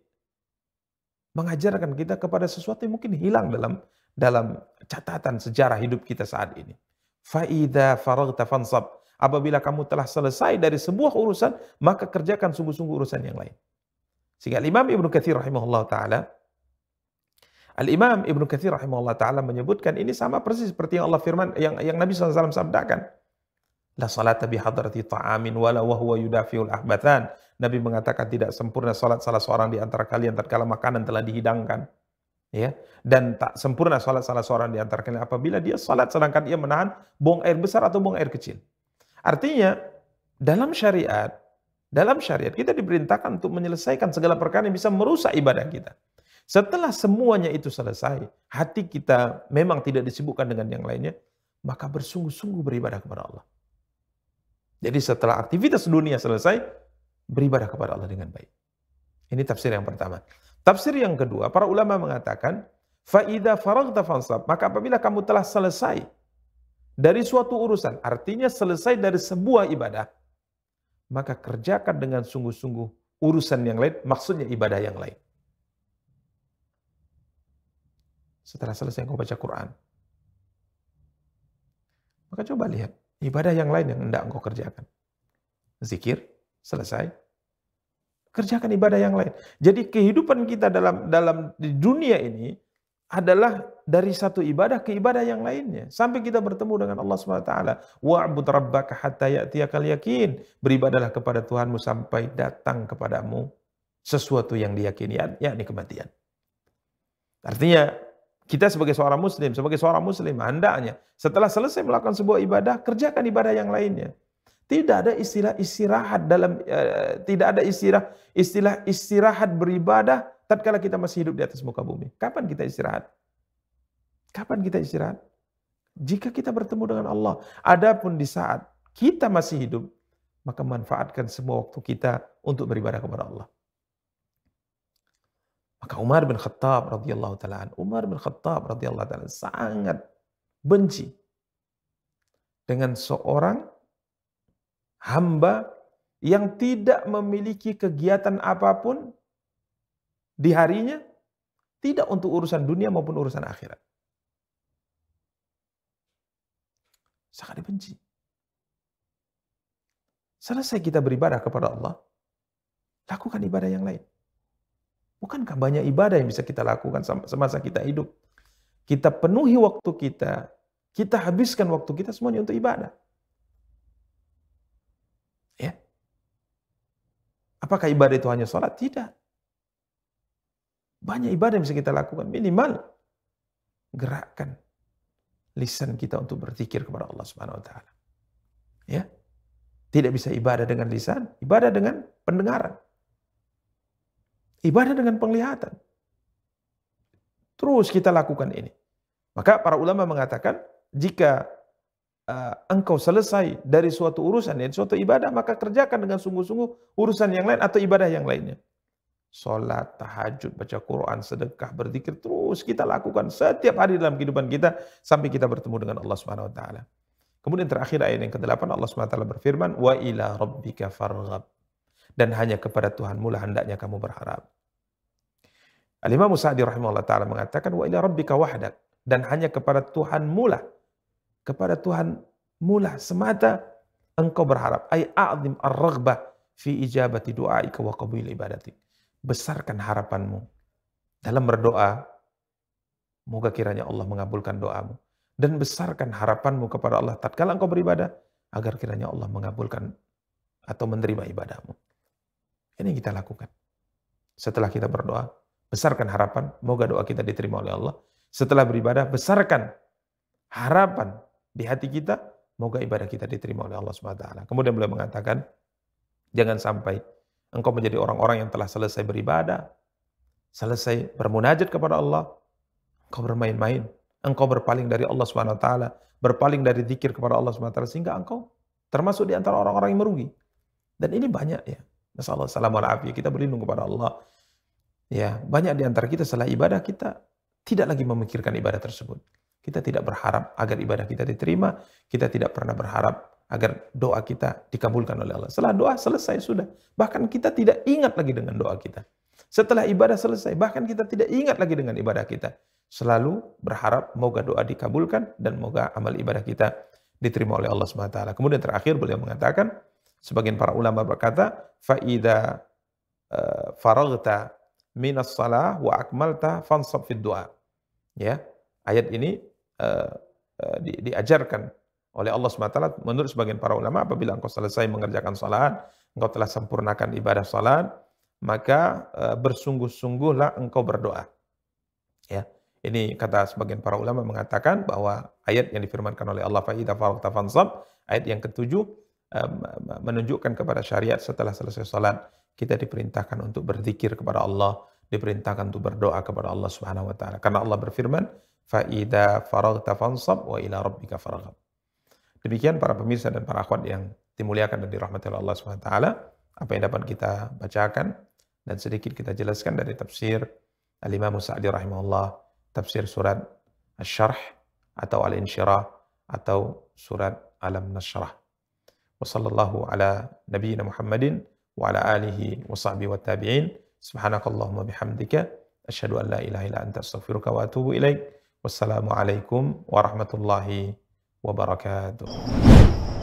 mengajarkan kita kepada sesuatu yang mungkin hilang dalam dalam catatan sejarah hidup kita saat ini. Faida faragta fansab. Apabila kamu telah selesai dari sebuah urusan, maka kerjakan sungguh-sungguh urusan yang lain. Sehingga Imam Ibnu Katsir rahimahullah taala Al-Imam Ibnu Katsir rahimahullah taala menyebutkan ini sama persis seperti yang Allah firman yang yang Nabi SAW sabdakan. La salata bi hadrati ta'amin wala wa huwa yudafiul ahbatan. Nabi mengatakan tidak sempurna salat salah seorang di antara kalian tatkala makanan telah dihidangkan. Ya, dan tak sempurna salat salah seorang di antara kalian apabila dia salat sedangkan ia menahan buang air besar atau buang air kecil. Artinya dalam syariat dalam syariat kita diperintahkan untuk menyelesaikan segala perkara yang bisa merusak ibadah kita. Setelah semuanya itu selesai, hati kita memang tidak disibukkan dengan yang lainnya, maka bersungguh-sungguh beribadah kepada Allah. Jadi setelah aktivitas dunia selesai, beribadah kepada Allah dengan baik. Ini tafsir yang pertama. Tafsir yang kedua, para ulama mengatakan, faida faragta fansab, maka apabila kamu telah selesai dari suatu urusan, artinya selesai dari sebuah ibadah, maka kerjakan dengan sungguh-sungguh urusan yang lain, maksudnya ibadah yang lain. setelah selesai engkau baca Quran. Maka coba lihat ibadah yang lain yang hendak engkau kerjakan. Zikir, selesai. Kerjakan ibadah yang lain. Jadi kehidupan kita dalam dalam di dunia ini adalah dari satu ibadah ke ibadah yang lainnya sampai kita bertemu dengan Allah Subhanahu wa taala wa'bud rabbaka hatta ya'tiyakal yakin beribadahlah kepada Tuhanmu sampai datang kepadamu sesuatu yang diyakini yakni kematian artinya kita sebagai seorang muslim, sebagai seorang muslim, hendaknya setelah selesai melakukan sebuah ibadah, kerjakan ibadah yang lainnya. Tidak ada istilah istirahat dalam uh, tidak ada istilah istilah istirahat beribadah tatkala kita masih hidup di atas muka bumi. Kapan kita istirahat? Kapan kita istirahat? Jika kita bertemu dengan Allah. Adapun di saat kita masih hidup, maka manfaatkan semua waktu kita untuk beribadah kepada Allah. Maka Umar bin Khattab radhiyallahu taala Umar bin Khattab radhiyallahu taala sangat benci dengan seorang hamba yang tidak memiliki kegiatan apapun di harinya tidak untuk urusan dunia maupun urusan akhirat. Sangat dibenci. Selesai kita beribadah kepada Allah, lakukan ibadah yang lain. Bukankah banyak ibadah yang bisa kita lakukan semasa kita hidup? Kita penuhi waktu kita, kita habiskan waktu kita semuanya untuk ibadah. Ya. Apakah ibadah itu hanya sholat? Tidak. Banyak ibadah yang bisa kita lakukan. Minimal gerakkan lisan kita untuk berpikir kepada Allah Subhanahu wa taala. Ya. Tidak bisa ibadah dengan lisan, ibadah dengan pendengaran. Ibadah dengan penglihatan. Terus kita lakukan ini. Maka para ulama mengatakan, jika uh, engkau selesai dari suatu urusan yang suatu ibadah, maka kerjakan dengan sungguh-sungguh urusan yang lain atau ibadah yang lainnya. Sholat, tahajud, baca Quran, sedekah, berzikir terus kita lakukan setiap hari dalam kehidupan kita sampai kita bertemu dengan Allah Subhanahu wa taala. Kemudian terakhir ayat yang ke-8 Allah Subhanahu wa taala berfirman wa ila rabbika farghab dan hanya kepada mula hendaknya kamu berharap. Al-Imam Sa'di rahimahullah taala mengatakan wa ila rabbika wahdak dan hanya kepada mula kepada mula semata engkau berharap. Ay a'zim ar-raghbah fi ijabati du'aika wa qabuli ibadatik. Besarkan harapanmu dalam berdoa. Moga kiranya Allah mengabulkan doamu dan besarkan harapanmu kepada Allah tatkala engkau beribadah agar kiranya Allah mengabulkan atau menerima ibadahmu. Ini yang kita lakukan. Setelah kita berdoa, besarkan harapan, moga doa kita diterima oleh Allah. Setelah beribadah, besarkan harapan di hati kita, moga ibadah kita diterima oleh Allah Swt. Kemudian beliau mengatakan, jangan sampai engkau menjadi orang-orang yang telah selesai beribadah, selesai bermunajat kepada Allah, engkau bermain-main, engkau berpaling dari Allah Swt. berpaling dari zikir kepada Allah Swt. sehingga engkau termasuk di antara orang-orang yang merugi. Dan ini banyak ya. Masalah salam kita berlindung kepada Allah. Ya, banyak di antara kita setelah ibadah kita tidak lagi memikirkan ibadah tersebut. Kita tidak berharap agar ibadah kita diterima, kita tidak pernah berharap agar doa kita dikabulkan oleh Allah. Setelah doa selesai sudah, bahkan kita tidak ingat lagi dengan doa kita. Setelah ibadah selesai, bahkan kita tidak ingat lagi dengan ibadah kita. Selalu berharap moga doa dikabulkan dan moga amal ibadah kita diterima oleh Allah SWT. Kemudian terakhir beliau mengatakan, Sebagian para ulama berkata, faida uh, eh, faragta minas salah wa akmalta fansab fid du'a. Ya, ayat ini uh, uh, di, diajarkan oleh Allah SWT menurut sebagian para ulama apabila engkau selesai mengerjakan salat, engkau telah sempurnakan ibadah salat, maka uh, bersungguh-sungguhlah engkau berdoa. Ya. Ini kata sebagian para ulama mengatakan bahwa ayat yang difirmankan oleh Allah faida faragta fansab, ayat yang ketujuh menunjukkan kepada syariat setelah selesai salat kita diperintahkan untuk berzikir kepada Allah, diperintahkan untuk berdoa kepada Allah Subhanahu wa taala. Karena Allah berfirman, faida faraghta fansab wa ila rabbika faraghab." Demikian para pemirsa dan para akhwat yang dimuliakan dan dirahmati Allah Subhanahu wa taala, apa yang dapat kita bacakan dan sedikit kita jelaskan dari tafsir Al-Imam Sa'di rahimahullah, tafsir surat Asy-Syarh atau Al-Insyirah atau surat Alam Nasrah. وصلى الله على نبينا محمد وعلى آله وصحبه والتابعين سبحانك اللهم بحمدك أشهد أن لا إله إلا أنت أستغفرك وأتوب إليك والسلام عليكم ورحمة الله وبركاته